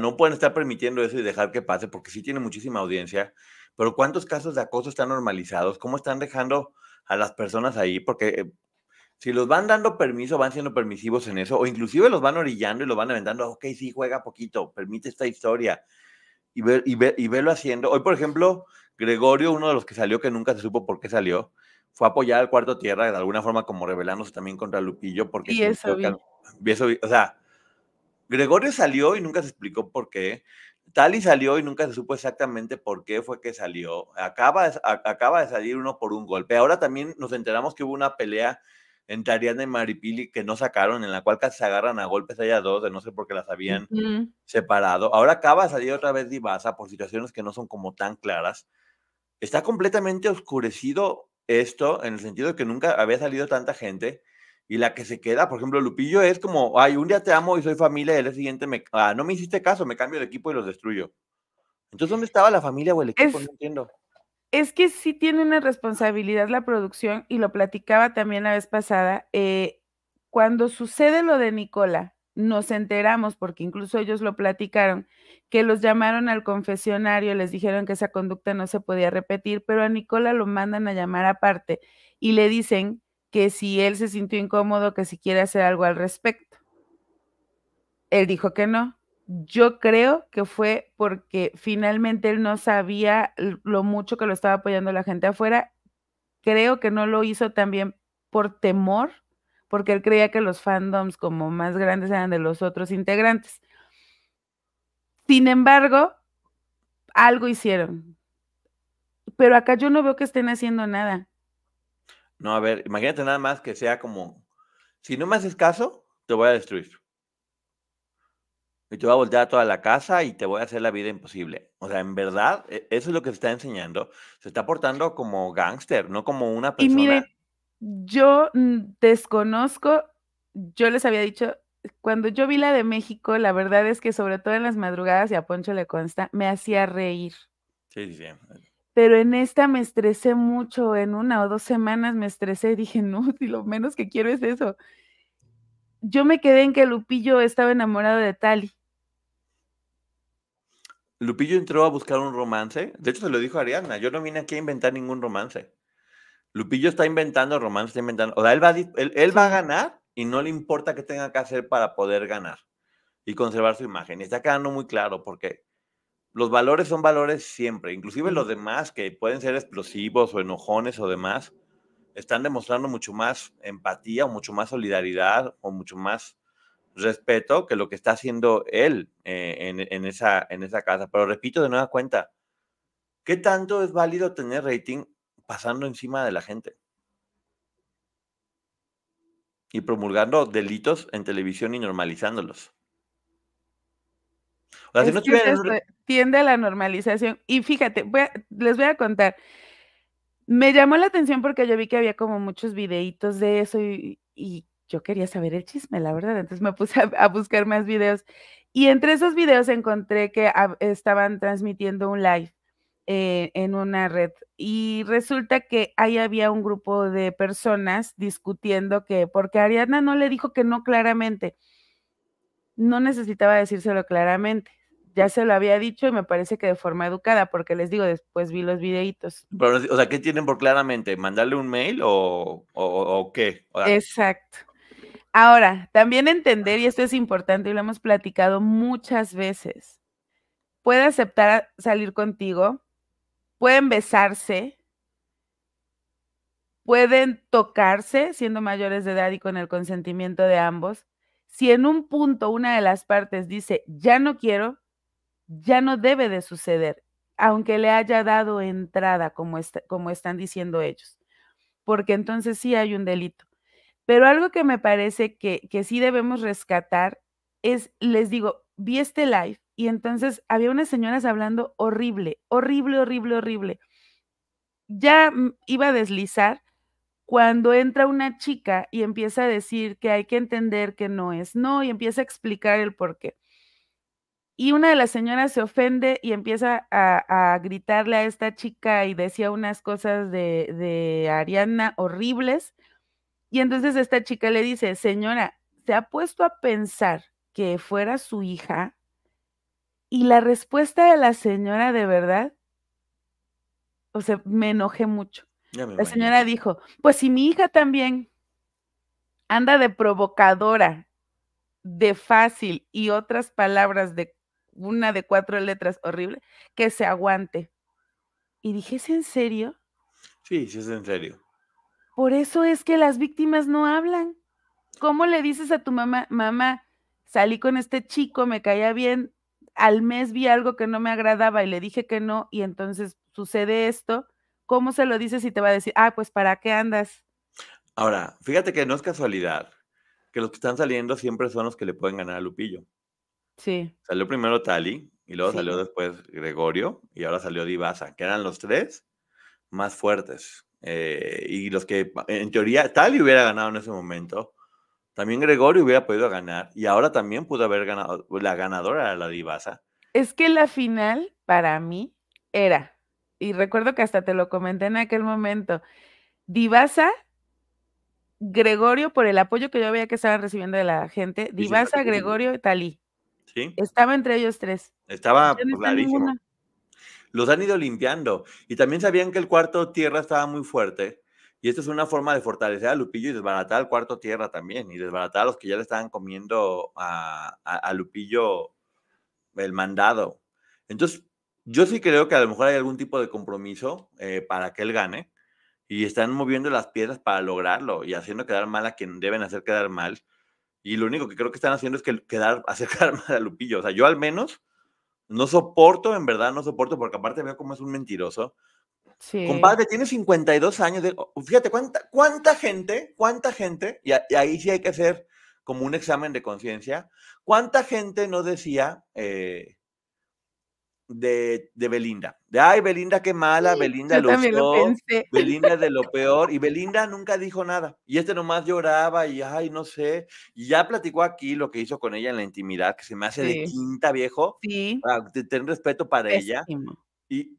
no pueden estar permitiendo eso y dejar que pase, porque sí tiene muchísima audiencia, pero ¿cuántos casos de acoso están normalizados? ¿Cómo están dejando a las personas ahí? Porque eh, si los van dando permiso, van siendo permisivos en eso, o inclusive los van orillando y los van aventando, ok, sí, juega poquito, permite esta historia, y, ve, y, haciendo. Hoy, por ejemplo, Gregorio, uno de los que salió, que nunca se supo por qué salió, fue apoyado al Cuarto Tierra, de alguna forma como rebelándose también contra Lupillo, porque... Y eso, o sea, Gregorio salió y nunca se explicó por qué. Tali salió y nunca se supo exactamente por qué fue que salió. Acaba, acaba de salir uno por un golpe. Ahora también nos enteramos que hubo una pelea entre Ariana y Maripili que no sacaron, en la cual casi se agarran a golpes allá dos, de no sé por qué las habían separado. Ahora acaba de salir otra vez Divasa por situaciones que no son como tan claras. Está completamente oscurecido esto, en el sentido de que nunca había salido tanta gente y la que se queda, por ejemplo, Lupillo es como, ay, un día te amo y soy familia, y el siguiente me, ah, no me hiciste caso, me cambio de equipo y los destruyo. Entonces, ¿dónde estaba la familia o el equipo? no entiendo. Es que sí tiene una responsabilidad la producción, y lo platicaba también la vez pasada, eh, cuando sucede lo de Nicola, nos enteramos, porque incluso ellos lo platicaron, que los llamaron al confesionario, les dijeron que esa conducta no se podía repetir, pero a Nicola lo mandan a llamar aparte y le dicen que si él se sintió incómodo, que si quiere hacer algo al respecto. Él dijo que no. Yo creo que fue porque finalmente él no sabía lo mucho que lo estaba apoyando la gente afuera. Creo que no lo hizo también por temor, porque él creía que los fandoms como más grandes eran de los otros integrantes. Sin embargo, algo hicieron. Pero acá yo no veo que estén haciendo nada. No, a ver, imagínate nada más que sea como, si no me haces caso, te voy a destruir. Y te voy a voltear a toda la casa y te voy a hacer la vida imposible. O sea, en verdad, e, eso es lo que se está enseñando. Se está portando como gángster, no como una persona. Y yo mm, desconozco, yo les había dicho, cuando yo vi la de México, la verdad es que sobre todo en las madrugadas, y a Poncho le consta, me hacía reír. Sí, sí, sí pero en esta me estresé mucho, en una o dos semanas me estresé dije, no, *laughs* si lo menos que quiero es eso. Yo me quedé en que Lupillo estaba enamorado de Tali. Lupillo entró a buscar un romance. De hecho, se lo dijo Ariadna. Yo no vine aquí a inventar ningún romance. Lupillo está inventando romance, está inventando. O sea, él va, él, va a ganar y no le importa qué tenga que hacer para poder ganar y conservar su imagen. Y está quedando muy claro porque los valores son valores siempre, inclusive los demás que pueden ser explosivos o enojones o demás, están demostrando mucho más empatía o mucho más solidaridad o mucho más respeto que lo que está haciendo él eh, en, esa, en esa casa. Pero repito de nueva cuenta, ¿qué tanto es válido tener rating pasando encima de la gente? Y promulgando delitos en televisión y normalizándolos. O tiende a la normalización. Y fíjate, les voy a contar. Me llamó la atención porque yo vi que había como muchos videitos de eso y, y yo quería saber el chisme, la verdad. Entonces me puse a, buscar más videos. Y entre esos videos encontré que estaban transmitiendo un live eh, en una red. Y resulta que ahí había un grupo de personas discutiendo que, porque Ariana no le dijo que no claramente no necesitaba decírselo claramente. Ya se lo había dicho y me parece que de forma educada, porque les digo, después vi los videitos. o sea, ¿qué tienen por claramente? ¿Mandarle un mail o, qué? Exacto. Ahora, también entender, y esto es importante y lo hemos platicado muchas veces, puede aceptar salir contigo, pueden besarse, pueden tocarse siendo mayores de edad y con el consentimiento de ambos, si en un punto una de las partes dice, ya no quiero, ya no debe de suceder, aunque le haya dado entrada, como, como están diciendo ellos, porque entonces sí hay un delito. Pero algo que me parece que sí debemos rescatar es, les digo, vi este live y entonces había unas señoras hablando horrible, horrible, horrible, horrible. Ya iba a deslizar cuando entra una chica y empieza a decir que hay que entender que no es no y empieza a explicar el por qué. Y una de las señoras se ofende y empieza a, gritarle a esta chica y decía unas cosas de, de Ariana horribles. Y entonces esta chica le dice, señora, se ha puesto a pensar que fuera su hija? Y la respuesta de la señora de verdad, o sea, me enojé mucho la señora dijo, pues si mi hija también anda de provocadora, de fácil y otras palabras de una de cuatro letras horrible, que se aguante. Y dije, ¿es en serio? Sí, sí es en serio. Por eso es que las víctimas no hablan. ¿Cómo le dices a tu mamá, mamá, salí con este chico, me caía bien, al mes vi algo que no me agradaba y le dije que no, y entonces sucede esto, ¿cómo se lo dices si te va a decir, ah, pues para qué andas? Ahora, fíjate que no es casualidad que los que están saliendo siempre son los que le pueden ganar a Lupillo. Sí. Salió primero Tali y luego salió después Gregorio y ahora salió Divasa. que eran los tres más fuertes. Eh, y los que, en teoría, Tali hubiera ganado en ese momento. También Gregorio hubiera podido ganar y ahora también pudo haber ganado. La ganadora la Divasa. Es que la final, para mí, era y recuerdo que hasta te lo comenté en aquel momento, Divasa, Gregorio, por el apoyo que yo veía que estaban recibiendo de la gente, Divasa, Gregorio y Talí. Sí. Estaba entre ellos tres. Estaba Los han ido limpiando. Y también sabían que el cuarto tierra estaba muy fuerte. Y esto es una forma de fortalecer a Lupillo y desbaratar el cuarto tierra también. Y desbaratar a los que ya le estaban comiendo a Lupillo el mandado. Entonces, yo sí creo que a lo mejor hay algún tipo de compromiso eh, para que él gane y están moviendo las piedras para lograrlo y haciendo quedar mal a quien deben hacer quedar mal. Y lo único que creo que están haciendo es que quedar, hacer *laughs* quedar mal a Lupillo. O sea, yo al menos no soporto, en verdad, no soporto, porque aparte veo cómo es un mentiroso. Sí. Compadre, tiene 52 años. De, fíjate, cuánta, cuánta gente, cuánta gente, y, ahí sí hay que hacer como un examen de conciencia, cuánta gente no decía eh, de, Belinda. De, ay, Belinda, qué mala, Belinda lo, usó, Belinda de lo *laughs* peor, y Belinda nunca dijo nada. Y este nomás lloraba, y ay, no sé. Y ya platicó aquí lo que hizo con ella en la intimidad, que se me hace de quinta, viejo. Sí. Ah, tener ten respeto para ella. Y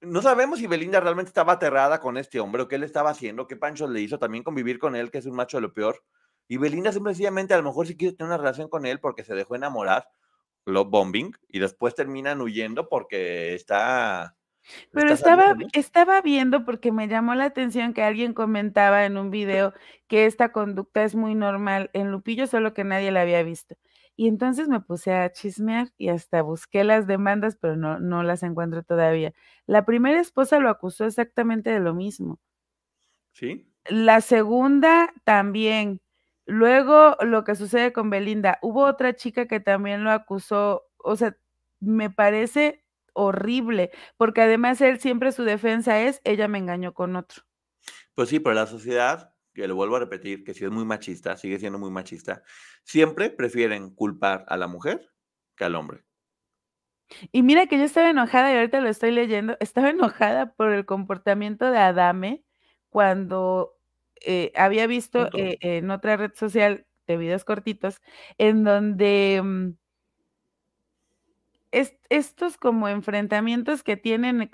no sabemos si Belinda realmente estaba aterrada con este hombre, o qué le estaba haciendo, qué Pancho le hizo también convivir con él, que es un macho de lo peor. Y Belinda simplemente a lo mejor sí quiso tener una relación con él porque se dejó enamorar lo bombing y después terminan huyendo porque está... Pero estaba, estaba viendo porque me llamó la atención que alguien comentaba en un video que esta conducta es muy normal en Lupillo, solo que nadie la había visto. Y entonces me puse a chismear y hasta busqué las demandas, pero no, no las encuentro todavía. La primera esposa lo acusó exactamente de lo mismo. ¿Sí? La segunda también. Luego, lo que sucede con Belinda, hubo otra chica que también lo acusó, o sea, me parece horrible, porque además él siempre su defensa es, ella me engañó con otro. Pues sí, pero la sociedad, que lo vuelvo a repetir, que si es muy machista, sigue siendo muy machista, siempre prefieren culpar a la mujer que al hombre. Y mira que yo estaba enojada y ahorita lo estoy leyendo, estaba *laughs* enojada por el comportamiento de Adame cuando eh, había visto eh, en otra red social de videos cortitos, en donde mm, estos como enfrentamientos que tienen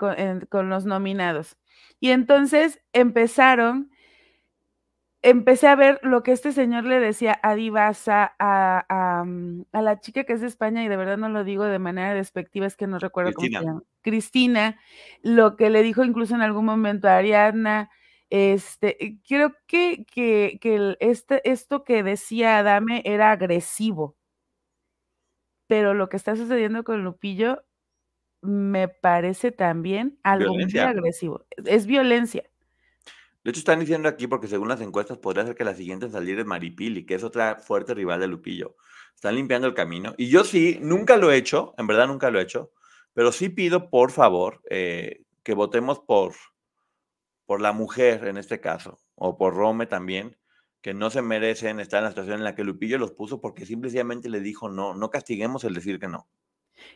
con, los nominados. Y entonces empezaron empecé a ver lo que este señor le decía a Divasa, mm, a, la chica que es de España, y de verdad no lo digo de manera despectiva, es que no recuerdo cómo se llama. Cristina, lo que le dijo incluso en algún momento a Ariadna, este, creo que, que, que este, esto que decía Adame era agresivo, pero lo que está sucediendo con Lupillo me parece también algo muy agresivo. Es violencia. De hecho, están diciendo aquí, porque según las encuestas, podría ser que la siguiente en es Maripili, que es otra fuerte rival de Lupillo. Están limpiando el camino. Y yo sí, nunca lo he hecho, en verdad nunca lo he hecho, pero sí pido, por favor, eh, que votemos por por la mujer en este caso, o por Rome también, que no se merecen estar en la situación en la que Lupillo los puso porque simplemente le dijo no, no castiguemos el decir que no.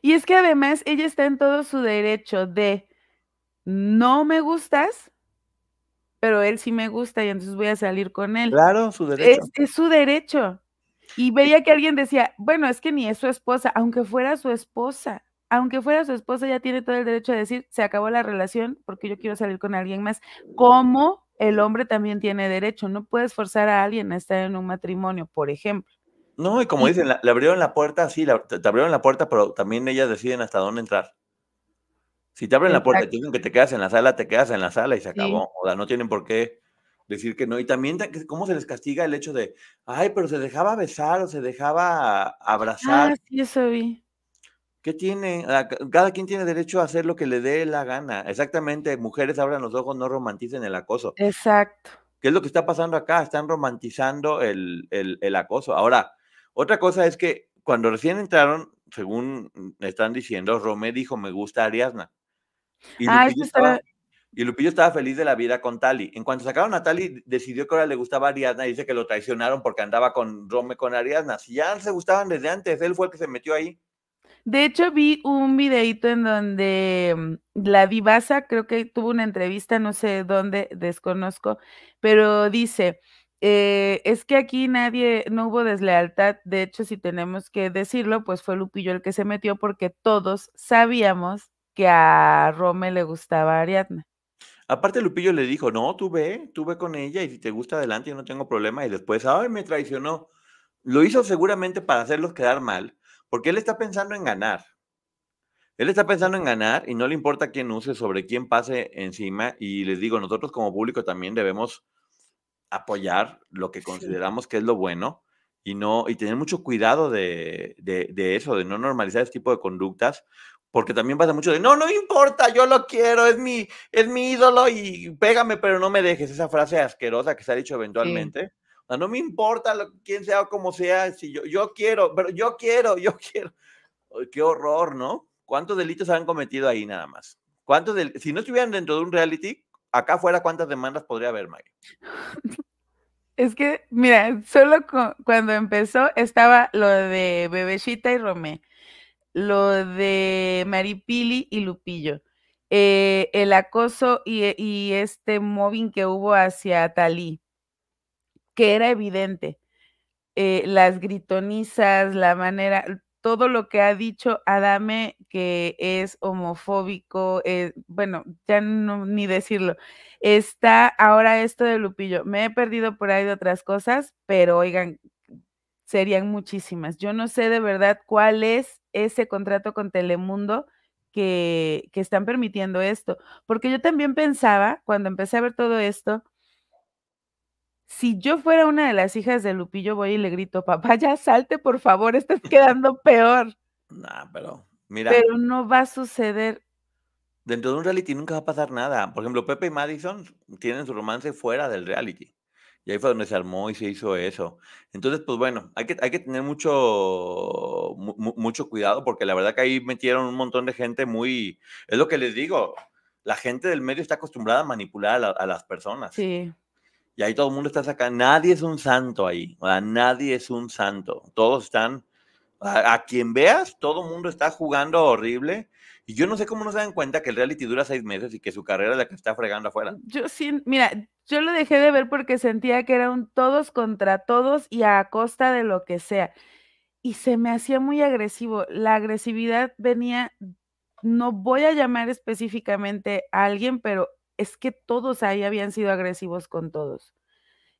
Y es que además ella está en todo su derecho de no me gustas, pero él sí me gusta y entonces voy a salir con él. Claro, su derecho. Es, su derecho. Y veía que alguien decía, bueno, es que ni es su esposa, aunque fuera su esposa aunque fuera su esposa, ya tiene todo el derecho a decir, se acabó la relación porque yo quiero salir con alguien más. Como el hombre también tiene derecho, no puedes forzar a alguien a estar en un matrimonio, por ejemplo. No, y como dicen, le abrieron la puerta, sí, la, te abrieron la puerta, pero también ellas deciden hasta dónde entrar. Si te abren la puerta, dicen que te quedas en la sala, te quedas en la sala y se acabó. O sea, no tienen por qué decir que no. Y también, ¿cómo se les castiga el hecho de, ay, pero se dejaba besar o se dejaba abrazar? Ah, sí, eso vi. ¿Qué tiene? Ah, cada quien tiene derecho a hacer lo que le dé la gana. Exactamente, mujeres abran los ojos, no romanticen el acoso. Exacto. ¿Qué es lo que está pasando acá? Están romantizando el, acoso. Ahora, otra cosa es que cuando recién entraron, según están diciendo, Romé dijo, me gusta Ariasna. Y ah, Lupillo, estaba, y Lupillo estaba feliz de la vida con Tali. En cuanto sacaron a Tali, decidió que ahora le gustaba Ariasna y dice que lo traicionaron porque andaba con Romé con Ariasna. Si ya se gustaban desde antes, él fue el que se metió ahí. De hecho, vi un videito en donde mm, la divasa, creo que tuvo una entrevista, no sé dónde, desconozco, pero dice, eh, es que aquí nadie, no hubo deslealtad, de hecho, si tenemos que decirlo, pues fue Lupillo el que se metió porque todos sabíamos que a Rome le gustaba Ariadna. Aparte Lupillo le dijo, no, tú ve, tú ve con ella y si te gusta adelante, yo no tengo problema. Y después, ay, me traicionó. Lo hizo seguramente para hacerlos quedar mal porque él está pensando en ganar. Él está pensando en ganar y no le importa quién use, sobre quién pase encima. Y les digo, nosotros como público también debemos apoyar lo que consideramos que es lo bueno y no y tener mucho cuidado de, de, eso, de no normalizar ese tipo de conductas, porque también pasa mucho de no, no importa, yo lo quiero, es mi, es mi ídolo y pégame, pero no me dejes. Esa frase asquerosa que se ha dicho eventualmente no me importa quién sea o cómo sea, si yo, yo quiero, pero yo quiero, yo quiero. qué horror, ¿no? ¿Cuántos delitos han cometido ahí nada más? ¿Cuántos si no estuvieran dentro de un reality, acá afuera cuántas demandas podría haber, Mike. *laughs* Es que, mira, solo cuando empezó estaba lo de Bebecita y Romé, lo de Maripili y Lupillo, eh, el acoso y, este móvil que hubo hacia Talí, que era evidente. Eh, las gritonizas, la manera, todo lo que ha dicho Adame que es homofóbico, eh, bueno, ya no, ni decirlo. Está ahora esto de Lupillo. Me he perdido por ahí de otras cosas, pero oigan, serían muchísimas. Yo no sé de verdad cuál es ese contrato con Telemundo. Que, que están permitiendo esto, porque yo también pensaba, cuando empecé a ver todo esto, si yo fuera una de las hijas de Lupillo, voy y le grito, papá, ya salte, por favor, estás *laughs* quedando peor. No, pero mira. Pero no va a suceder. Dentro de un reality nunca va a pasar nada. Por ejemplo, Pepe y Madison tienen su romance fuera del reality. Y ahí fue donde se armó y se hizo eso. Entonces, pues bueno, hay que, hay que tener mucho, mucho cuidado porque la verdad que ahí metieron un montón de gente muy... Es lo que les digo, la gente del medio está acostumbrada a manipular a las personas. Sí. Y ahí todo el mundo está sacando, nadie es un santo ahí, nadie es un santo. Todos están, a, quien veas, todo el mundo está jugando horrible. Y yo no sé cómo no se dan cuenta que el reality dura seis meses y que su carrera es la que está fregando afuera. Yo sí, mira, yo lo dejé de ver porque sentía que era un todos contra todos y a costa de lo que sea. Y se me hacía muy agresivo. La agresividad venía, no voy a llamar específicamente a alguien, pero es que todos ahí habían sido agresivos con todos.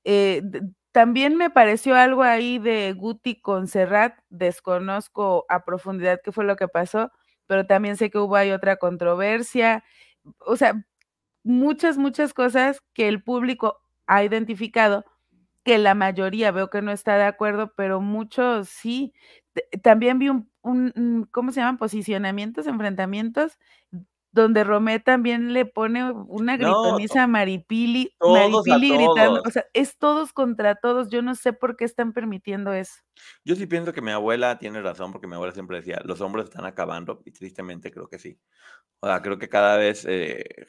Eh, también me pareció algo ahí de Guti con Serrat, desconozco a profundidad qué fue lo que pasó, pero también sé que hubo ahí otra controversia, o sea, muchas, muchas cosas que el público ha identificado, que la mayoría veo que no está de acuerdo, pero muchos sí. También vi un, un ¿cómo se llaman? Posicionamientos, enfrentamientos donde Romé también le pone una gritoniza a Maripili, Maripili gritando, o sea, es todos contra todos, yo no sé por qué están permitiendo eso. Yo sí pienso que mi abuela tiene razón, porque mi abuela siempre decía, los hombres están acabando, y tristemente creo que sí. O sea, creo que cada vez eh,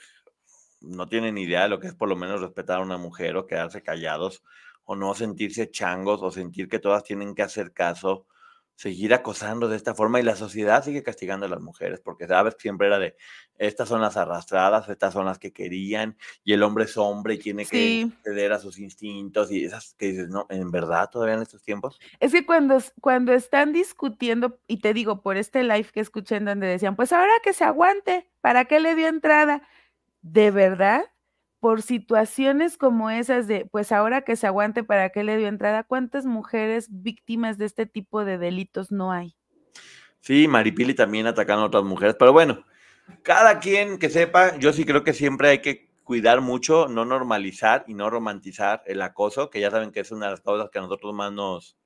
no tienen idea de lo que es por lo menos respetar a una mujer o quedarse callados, o no sentirse changos, o sentir que todas tienen que hacer caso, seguir acosando de esta forma y la sociedad sigue castigando a las mujeres porque sabes siempre era de estas son las arrastradas, estas son las que querían y el hombre es hombre y tiene que ceder a sus instintos y esas que dices, no, en verdad todavía en estos tiempos. Es que cuando, cuando están discutiendo, y te digo, por este live que escuché en donde decían, pues ahora que se aguante, ¿para qué le dio entrada? ¿De verdad? por situaciones como esas de, pues ahora que se aguante, ¿para qué le dio entrada? ¿Cuántas mujeres víctimas de este tipo de delitos no hay? Sí, Maripili también atacando a otras mujeres, pero bueno, cada quien que sepa, yo sí creo que siempre hay que cuidar mucho, no normalizar y no romantizar el acoso, que ya saben que es una de las causas que a nosotros más nos,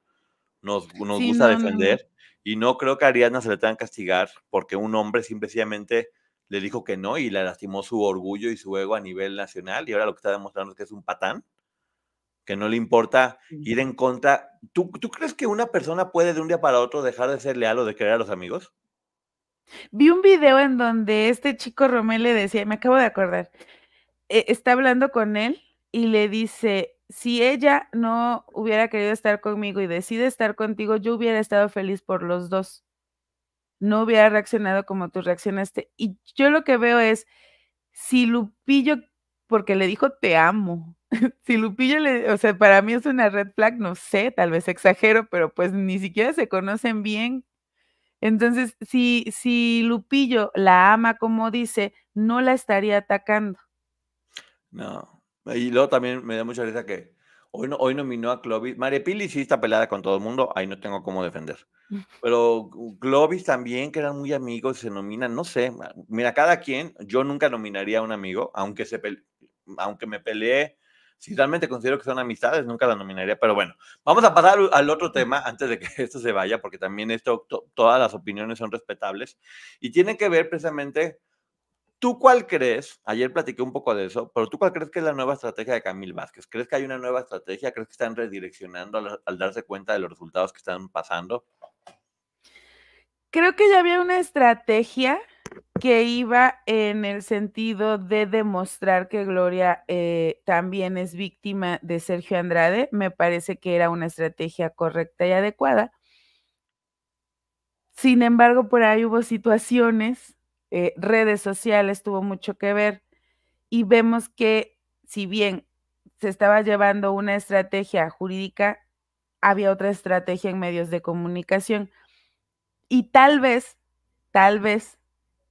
nos, gusta defender. Y no creo que a Ariadna se le tengan castigar porque un hombre simplemente le dijo que no y le lastimó su orgullo y su ego a nivel nacional y ahora lo que está demostrando es que es un patán, que no le importa ir en contra. ¿Tú, crees que una persona puede de un día para otro dejar de ser leal o de querer a los amigos? Vi un video en donde este chico Romé le decía, me acabo de acordar, eh, está hablando con él y le dice, si ella no hubiera querido estar conmigo y decide estar contigo, yo hubiera estado feliz por los dos no hubiera reaccionado como tú reaccionaste. Y yo lo que veo es, si Lupillo, porque le dijo te amo, *laughs* si Lupillo le, o sea, para mí es una red flag, no sé, tal vez exagero, pero pues ni siquiera se conocen bien. Entonces, si, si Lupillo la ama como dice, no la estaría atacando. No. Y luego también me da mucha risa que Hoy, nominó a Clovis. Pili sí está pelada con todo el mundo, ahí no tengo cómo defender. *laughs* Pero Clovis también, que eran muy amigos, se nominan, no sé. Mira, cada quien, yo nunca nominaría a un amigo, aunque, se aunque me peleé. Si realmente considero que son amistades, nunca la nominaría. Pero bueno, vamos a pasar al otro tema antes de que *laughs* esto se vaya, porque también esto, todas las opiniones son respetables y tiene que ver precisamente ¿Tú cuál crees? Ayer platiqué un poco de eso, pero ¿tú cuál crees que es la nueva estrategia de Camil Vázquez? ¿Crees que hay una nueva estrategia? ¿Crees que están redireccionando al, darse cuenta de los resultados que están pasando? Creo que ya había una estrategia que iba en el sentido de demostrar que Gloria eh, también es víctima de Sergio Andrade. Me parece que era una estrategia correcta y adecuada. Sin embargo, por ahí hubo situaciones eh, redes sociales tuvo mucho que ver y vemos que si bien se estaba llevando una estrategia jurídica, había otra estrategia en medios de comunicación. Y tal vez, tal vez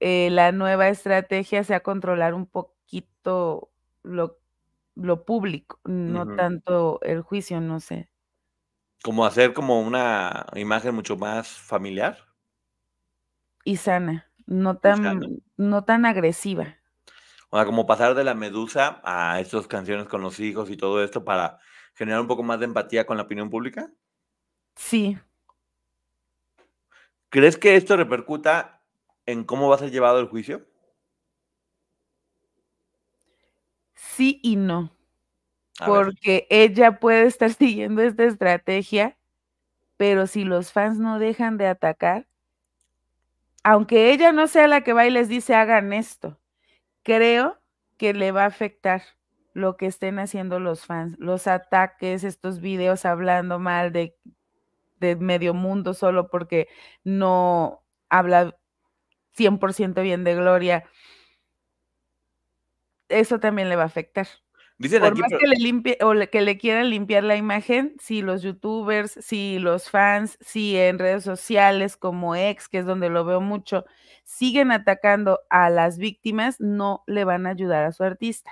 eh, la nueva estrategia sea controlar un poquito lo, lo público, no tanto el juicio, no sé. Como hacer como una imagen mucho más familiar. Y sana. No tan, no tan agresiva. O sea, como pasar de la medusa a estas canciones con los hijos y todo esto para generar un poco más de empatía con la opinión pública. Sí. ¿Crees que esto repercuta en cómo va a ser llevado el juicio? Sí y no. porque ella puede estar *laughs* siguiendo esta estrategia, pero si los fans no dejan de atacar, aunque ella no sea la que va y les dice hagan esto, creo que le va a afectar lo que estén haciendo los fans, los ataques, estos videos hablando mal de, de medio mundo solo porque no habla 100% bien de Gloria. Eso también le va a afectar. Por más que, le que le quieran limpiar la imagen, si los youtubers, si los fans, si en redes sociales como ex, que es donde lo veo mucho, siguen atacando a las víctimas, no le van a ayudar a su artista.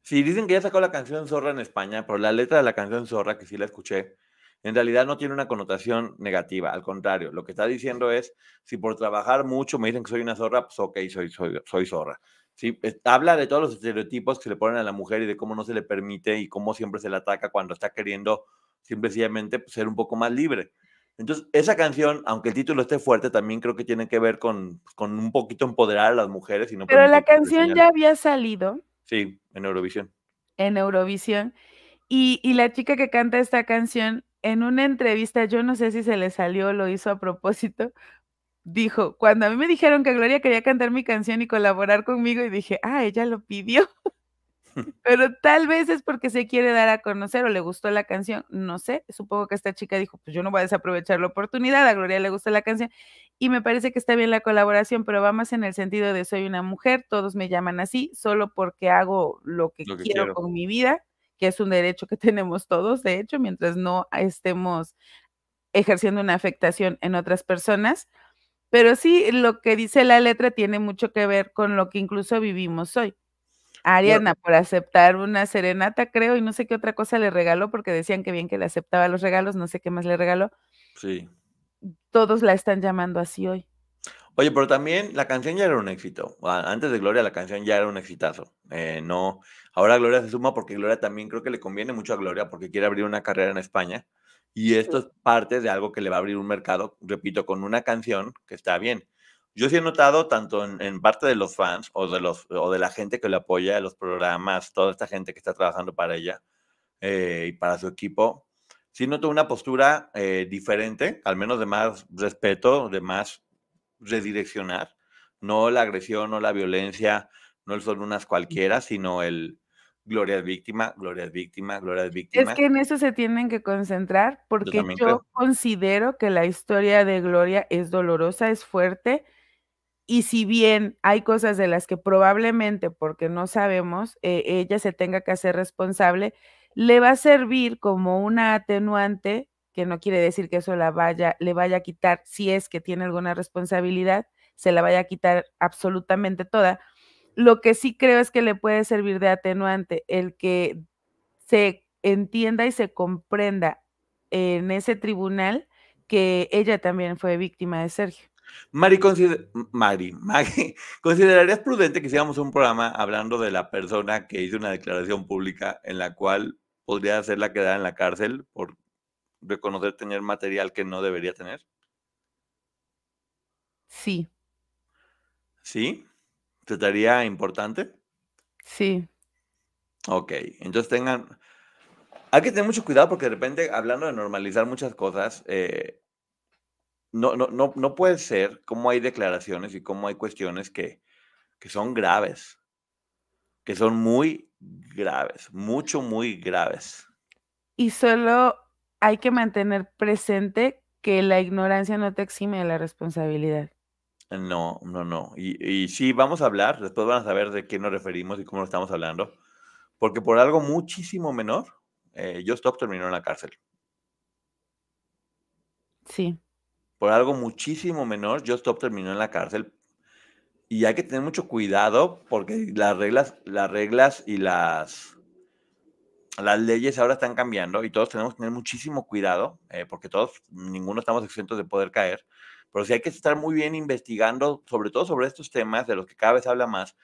Sí, dicen que ya sacó la canción Zorra en España, pero la letra de la canción Zorra, que sí la escuché, en realidad no tiene una connotación negativa, al contrario, lo que está diciendo es, si por trabajar mucho me dicen que soy una zorra, pues ok, soy, soy, soy zorra. Sí, habla de todos los estereotipos que se le ponen a la mujer y de cómo no se le permite y cómo siempre se le ataca cuando está queriendo simplemente pues, ser un poco más libre. Entonces, esa canción, aunque el título esté fuerte, también creo que tiene que ver con, un poquito empoderar a las mujeres. Y no Pero la canción ya había salido. Sí, en Eurovisión. En Eurovisión. Y, y la chica que canta esta canción, en una entrevista, yo no sé si se le salió o lo hizo a propósito, dijo, cuando a mí me dijeron que Gloria quería cantar mi canción y colaborar conmigo, y dije, ah, ella lo pidió. *laughs* Pero tal vez es porque se quiere dar a conocer o le gustó la canción, no sé, supongo que esta chica dijo, pues yo no voy a desaprovechar la oportunidad, a Gloria le gusta la canción y me parece que está bien la colaboración, pero va más en el sentido de soy una mujer, todos me llaman así, solo porque hago lo que, quiero, quiero con mi vida, que es un derecho que *laughs* tenemos todos, de hecho, mientras no estemos ejerciendo una afectación en otras personas. Pero sí, lo que dice la letra tiene mucho que ver con lo que incluso vivimos hoy. Ariana, por aceptar una serenata, creo, y no sé qué otra cosa le regaló, porque decían que bien que le aceptaba los regalos, no sé qué más le regaló. Sí. Todos la están llamando así hoy. Oye, pero también la canción ya era un éxito. Antes de Gloria, la canción ya era un exitazo. Eh, no, ahora Gloria se suma porque Gloria también creo que le conviene mucho a Gloria porque quiere abrir una carrera en España. Y esto es parte de algo que le va a abrir un mercado, repito, con una canción que está bien. Yo sí he notado, tanto en, parte de los fans o de, los, de la gente que le apoya, los programas, toda esta gente que está trabajando para ella eh, y para su equipo, sí noto una postura eh, diferente, al menos de más respeto, de más redireccionar. No la agresión, o la violencia, no el son unas cualquiera, sino el, Gloria es víctima, Gloria es víctima, Gloria es víctima. Es que en eso se tienen que concentrar porque yo, considero que la historia de Gloria es dolorosa, es fuerte y si bien hay cosas de las que probablemente porque no sabemos eh, ella se tenga que hacer responsable, le va a servir como una atenuante que no quiere decir que eso la vaya, le vaya a quitar, si es que tiene alguna responsabilidad, se la vaya a quitar absolutamente toda, lo que sí creo es que le puede servir de atenuante el que se entienda y se comprenda en ese tribunal que ella también fue víctima de Sergio. Mari, Mari *laughs* ¿considerarías prudente que hiciéramos un programa hablando de la persona que hizo una declaración pública en la cual podría la quedar en la cárcel por reconocer tener material que no debería tener? Sí. ¿Sí? ¿Se importante? Sí. Ok, entonces tengan... Hay que tener mucho cuidado porque de repente, hablando de normalizar muchas cosas, eh, no, no, puede ser como hay declaraciones y como hay cuestiones que, que son graves, que son muy graves, mucho, muy graves. Y solo hay que mantener presente que la ignorancia no te exime de la responsabilidad. No, no, no. Y, sí, vamos a hablar, después van a saber de qué nos referimos y cómo lo estamos hablando, porque por algo muchísimo menor, eh, Just terminó en la cárcel. Sí. Por algo muchísimo menor, Just Stop terminó en la cárcel. Y hay que tener mucho cuidado porque las reglas, las reglas y las, las leyes ahora están cambiando y todos tenemos que tener muchísimo cuidado eh, porque todos, ninguno estamos exentos de poder caer pero sí hay que estar muy bien investigando, sobre todo sobre estos temas de los que cada vez habla más,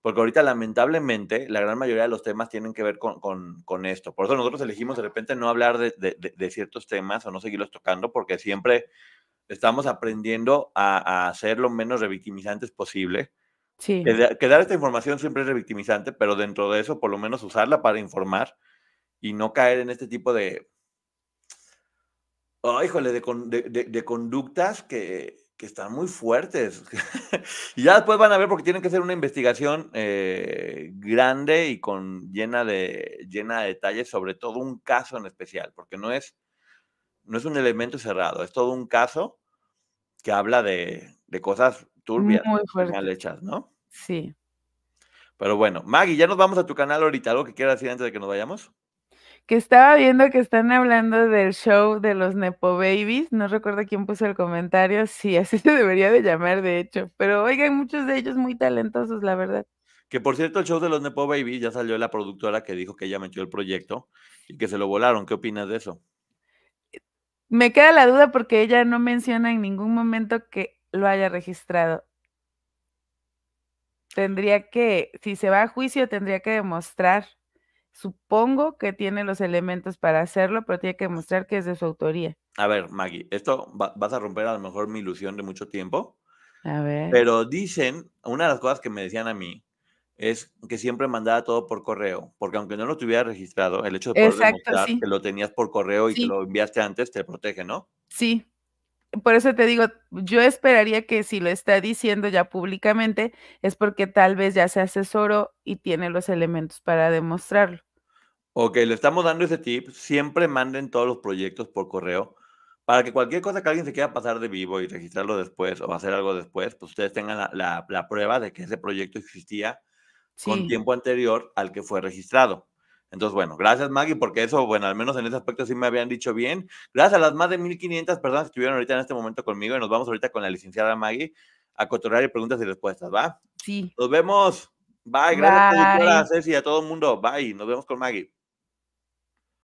porque ahorita lamentablemente la gran mayoría de los temas tienen que ver con, esto. Por eso nosotros elegimos de repente no hablar de, ciertos temas o no seguirlos tocando, porque siempre estamos aprendiendo a, a ser lo menos revictimizantes posible. Sí. que, dar esta información siempre es revictimizante, pero dentro de eso por lo menos usarla para informar y no caer en este tipo de, oh, híjole, de, conductas que, están muy fuertes. *laughs* y ya después van a ver porque tienen que hacer una investigación eh, grande y con, llena, de, llena de detalles sobre todo un caso en especial, porque no es, no es un elemento cerrado, es todo un caso que habla de, de cosas turbias, mal hechas, ¿no? Sí. Pero bueno, Maggie, ya nos vamos a tu canal ahorita. ¿Algo que quieras decir antes de que nos vayamos? que estaba viendo que están hablando del show de los Nepo Babies. No recuerdo quién puso el comentario, sí, así *laughs* se debería de llamar, de hecho. Pero oigan, muchos de ellos muy talentosos, la verdad. Que por cierto, el show de los Nepo Babies ya salió la productora que dijo que ella metió el proyecto y que se lo volaron. ¿Qué opinas de eso? Me queda la duda porque ella no menciona en ningún momento que lo haya registrado. Tendría que, si se va a juicio, tendría que demostrar Supongo que tiene los elementos para hacerlo, pero tiene que demostrar que es de su autoría. A ver, Maggie, esto vas a romper a lo mejor mi ilusión de mucho tiempo. A ver. Pero dicen, una de las cosas que me decían a mí es que siempre mandaba todo por correo, porque aunque no lo tuviera registrado, el hecho de poder que lo tenías por correo y que lo enviaste antes te protege, ¿no? Sí, por eso te digo, yo esperaría que si lo está diciendo ya públicamente es porque tal vez ya se asesoró y tiene los elementos para demostrarlo. Ok, le estamos dando ese tip. Siempre manden todos los proyectos por correo para que cualquier cosa que alguien se quiera pasar de vivo y registrarlo después o hacer algo después, pues ustedes tengan la, la, prueba de que ese proyecto existía con tiempo anterior al que fue registrado. Entonces, bueno, gracias Maggie, porque eso, bueno, al menos en ese aspecto sí me habían dicho bien. Gracias a las más de 1500 personas que estuvieron ahorita en este momento conmigo y nos vamos ahorita con la licenciada Maggie a cotorrear y preguntas y respuestas, ¿va? Sí. Nos vemos. Bye, gracias a Ceci y a todo el mundo. Bye, nos vemos con Maggie.